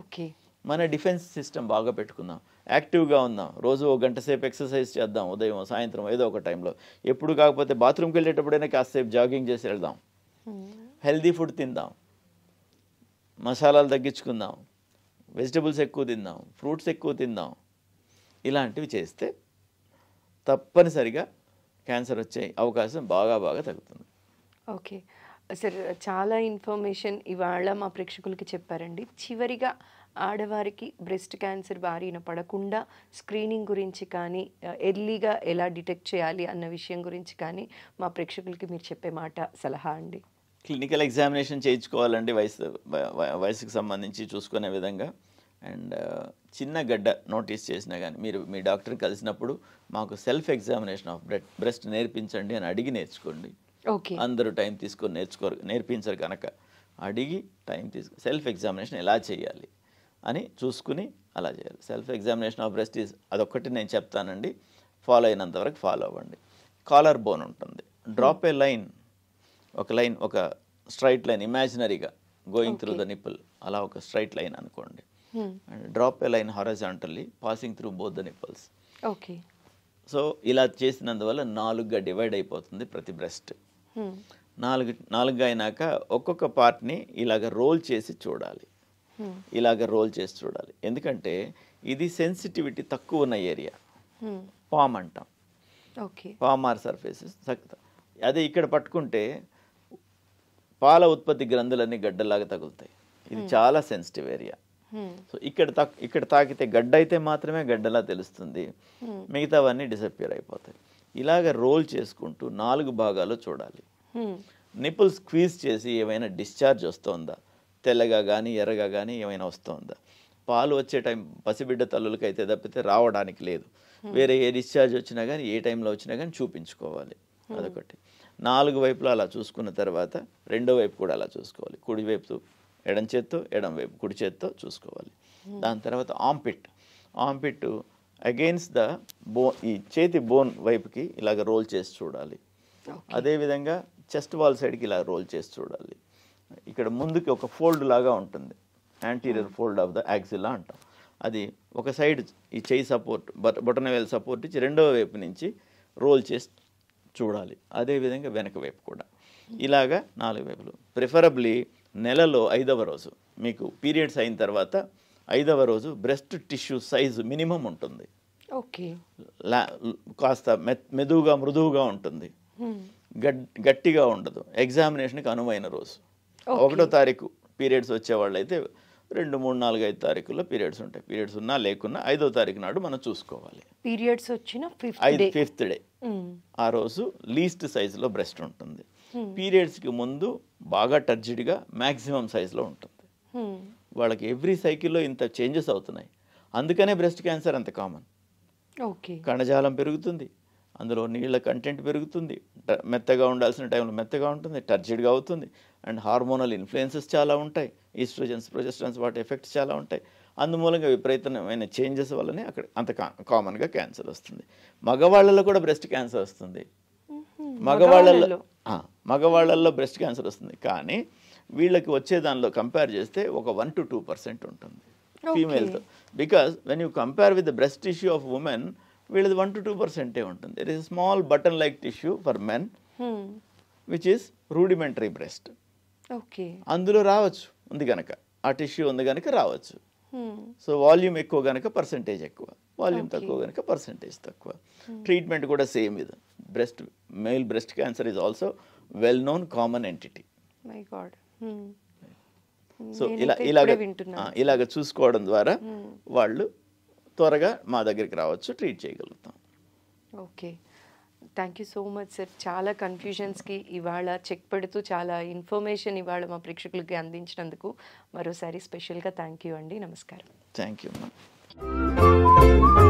ఓకే మన డిఫెన్స్ సిస్టమ్ బాగా పెట్టుకుందాం యాక్టివ్గా ఉందాం రోజు ఒక గంట సేపు ఎక్సర్సైజ్ చేద్దాం ఉదయం సాయంత్రం ఏదో ఒక టైంలో ఎప్పుడు కాకపోతే బాత్రూమ్కి వెళ్ళేటప్పుడైనా కాసేపు జాగింగ్ చేసి వెళ్దాం hmm. హెల్దీ ఫుడ్ తిందాం మసాలాలు తగ్గించుకుందాం వెజిటబుల్స్ ఎక్కువ తిందాం ఫ్రూట్స్ ఎక్కువ తిందాం ఇలాంటివి చేస్తే తప్పనిసరిగా క్యాన్సర్ వచ్చే అవకాశం బాగా బాగా తగ్గుతుంది ఓకే సార్ చాలా ఇన్ఫర్మేషన్ ఇవాళ మా ప్రేక్షకులకి చెప్పారండి చివరిగా ఆడవారికి బ్రెస్ట్ క్యాన్సర్ బారిన పడకుండా స్క్రీనింగ్ గురించి కానీ ఎర్లీగా ఎలా డిటెక్ట్ చేయాలి అన్న విషయం గురించి కానీ మా ప్రేక్షకులకి మీరు చెప్పే మాట సలహా అండి క్లినికల్ ఎగ్జామినేషన్ చేయించుకోవాలండి వయసు వయసుకు సంబంధించి చూసుకునే విధంగా అండ్ చిన్న గడ్డ నోటీస్ చేసినా కానీ మీరు మీ డాక్టర్ కలిసినప్పుడు మాకు self examination of bread breast నేర్పించండి అని అడిగి నేర్చుకోండి ఓకే అందరూ టైం తీసుకొని నేర్చుకోరు నేర్పించరు కనుక అడిగి టైం తీసుకు సెల్ఫ్ ఎగ్జామినేషన్ ఎలా చేయాలి అని చూసుకుని అలా చేయాలి self examination of breast is అదొక్కటి నేను చెప్తానండి ఫాలో అయినంత వరకు ఫాలో అవ్వండి కాలర్ బోన్ ఉంటుంది డ్రాప్ ఏ లైన్ ఒక లైన్ ఒక స్ట్రైట్ లైన్ ఇమాజినరీగా గోయింగ్ త్రూ ద నిప్పుల్ అలా ఒక స్ట్రైట్ లైన్ అనుకోండి drop a line horizontally passing through both the nipples okay so ఇలా చేసినందువల్ల నాలుగుగా డివైడ్ అయిపోతుంది ప్రతి బ్రెస్ట్ hmm. నాలుగు నాలుగుగా అయినాక ఒక్కొక్క పార్ట్ని ఇలాగ రోల్ చేసి చూడాలి Hmm. ఇలాగ రోల్ చేసి చూడాలి ఎందుకంటే ఇది సెన్సిటివిటీ తక్కువ ఉన్న ఏరియా hmm. పామ్ అంటాం పామ్ ఆర్ సర్ఫేసెస్ అదే ఇక్కడ పట్టుకుంటే పాల ఉత్పత్తి గ్రంథులన్నీ గడ్డలాగా తగులుతాయి ఇది hmm. చాలా సెన్సిటివ్ ఏరియా సో ఇక్కడ ఇక్కడ తాకితే గడ్డ అయితే మాత్రమే గడ్డలా తెలుస్తుంది మిగతావన్నీ డిసప్పియర్ అయిపోతాయి ఇలాగ రోల్ చేసుకుంటూ నాలుగు భాగాలు చూడాలి నిపుల్ స్క్వీజ్ చేసి ఏమైనా డిశ్చార్జ్ వస్తుందా తెల్లగా కానీ ఎర్రగా కానీ ఏమైనా వస్తుందా పాలు వచ్చే టైం పసిబిడ్డ తల్లులకి అయితే తప్పితే రావడానికి లేదు వేరే ఏ డిశ్చార్జ్ వచ్చినా కానీ ఏ టైంలో వచ్చినా కానీ చూపించుకోవాలి అదొకటి నాలుగు వైపులు అలా చూసుకున్న తర్వాత రెండో వైపు కూడా అలా చూసుకోవాలి కుడి వైపు ఎడం చేత్తో ఎడం వైపు కుడి చేత్తో చూసుకోవాలి దాని తర్వాత armpit armpit against the bone ఈ చేతి బోన్ వైపుకి ఇలాగ రోల్ చేసి చూడాలి అదేవిధంగా చెస్ట్ వాల్ సైడ్కి ఇలా రోల్ చేసి చూడాలి ఇక్కడ ముందుకి ఒక ఫోల్డ్ లాగా ఉంటుంది anterior fold of the axilla అంటాం అది ఒక సైడ్ ఈ చెయ్యి సపోర్ట్ బట్ బొటనవేలు సపోర్ట్ ఇచ్చి రెండవ వైపు నుంచి రోల్ చేసి చూడాలి అదేవిధంగా వెనక వైపు కూడా ఇలాగా నాలుగు వైపులు ప్రిఫరబ్లీ నెలలో ఐదవ రోజు మీకు పీరియడ్స్ అయిన తర్వాత ఐదవ రోజు బ్రెస్ట్ టిష్యూ సైజు మినిమం ఉంటుంది ఓకే కాస్త మెదువుగా మృదువుగా ఉంటుంది hmm. గట్టిగా ఉండదు ఎగ్జామినేషన్కి అనువైన రోజు ఒకటో తారీఖు పీరియడ్స్ వచ్చేవాళ్ళు అయితే రెండు మూడు నాలుగు ఐదు తారీఖుల్లో పీరియడ్స్ ఉంటాయి పీరియడ్స్ ఉన్నా లేకున్నా ఐదో తారీఖు నాడు మనం చూసుకోవాలి పీరియడ్స్ వచ్చిన ఐదు ఫిఫ్త్ డే ఆ రోజు లీస్ట్ సైజులో బ్రెస్ట్ ఉంటుంది పీరియడ్స్కి ముందు బాగా టర్జిడ్గా మ్యాక్సిమం సైజులో ఉంటుంది వాళ్ళకి ఎవ్రీ సైకిల్లో ఇంత చేంజెస్ అవుతున్నాయి అందుకనే బ్రెస్ట్ క్యాన్సర్ అంత కామన్ ఓకే కణజాలం పెరుగుతుంది అందులో నీళ్ళ కంటెంట్ పెరుగుతుంది మెత్తగా ఉండాల్సిన టైంలో మెత్తగా ఉంటుంది టర్జిడ్గా అవుతుంది అండ్ హార్మోనల్ ఇన్ఫ్లుయెన్సెస్ చాలా ఉంటాయి ఈస్ట్రోజన్స్ ప్రొజెస్ట్రాన్స్ వాటి ఎఫెక్ట్స్ చాలా ఉంటాయి అందుమూలంగా విపరీతమైన చేంజెస్ వల్లనే అక్కడ అంత కామన్గా క్యాన్సర్ వస్తుంది మగవాళ్ళలో కూడా బ్రెస్ట్ క్యాన్సర్ వస్తుంది మగవాళ్ళల్లో మగవాళ్ళల్లో బ్రెస్ట్ క్యాన్సర్ వస్తుంది కానీ వీళ్ళకి వచ్చే దానిలో కంపేర్ చేస్తే ఒక వన్ టు టూ పర్సెంట్ ఉంటుంది ఫీమేల్తో because when you compare with breast tissue of women వీళ్ళది వన్ టు టూ పర్సెంటే ఉంటుంది it is small button like tissue for men which is rudimentary breast అందులో రావచ్చు ఉంది కనుక ఆ టిష్యూ ఉంది కనుక రావచ్చు సో వాల్యూమ్ ఎక్కువ కనుక పర్సంటేజ్ ఎక్కువ వాల్యూమ్ తక్కువ కనుక పర్సంటేజ్ తక్కువ ట్రీట్మెంట్ కూడా సేమ్ ఇది breast male breast cancer is also well known common entity so ఇలా ఇలాగ ఇలాగ చూసుకోవడం ద్వారా వాళ్ళు త్వరగా మా దగ్గరికి రావచ్చు ట్రీట్ చేయగలుగుతాం okay thank you so much sir చాలా కన్ఫ్యూజన్స్కి ఇవాళ చెక్ పెడుతూ చాలా ఇన్ఫర్మేషన్ ఇవాళ మా ప్రేక్షకులకి అందించినందుకు మరోసారి స్పెషల్గా థ్యాంక్ యూ అండి నమస్కారం థ్యాంక్ యూ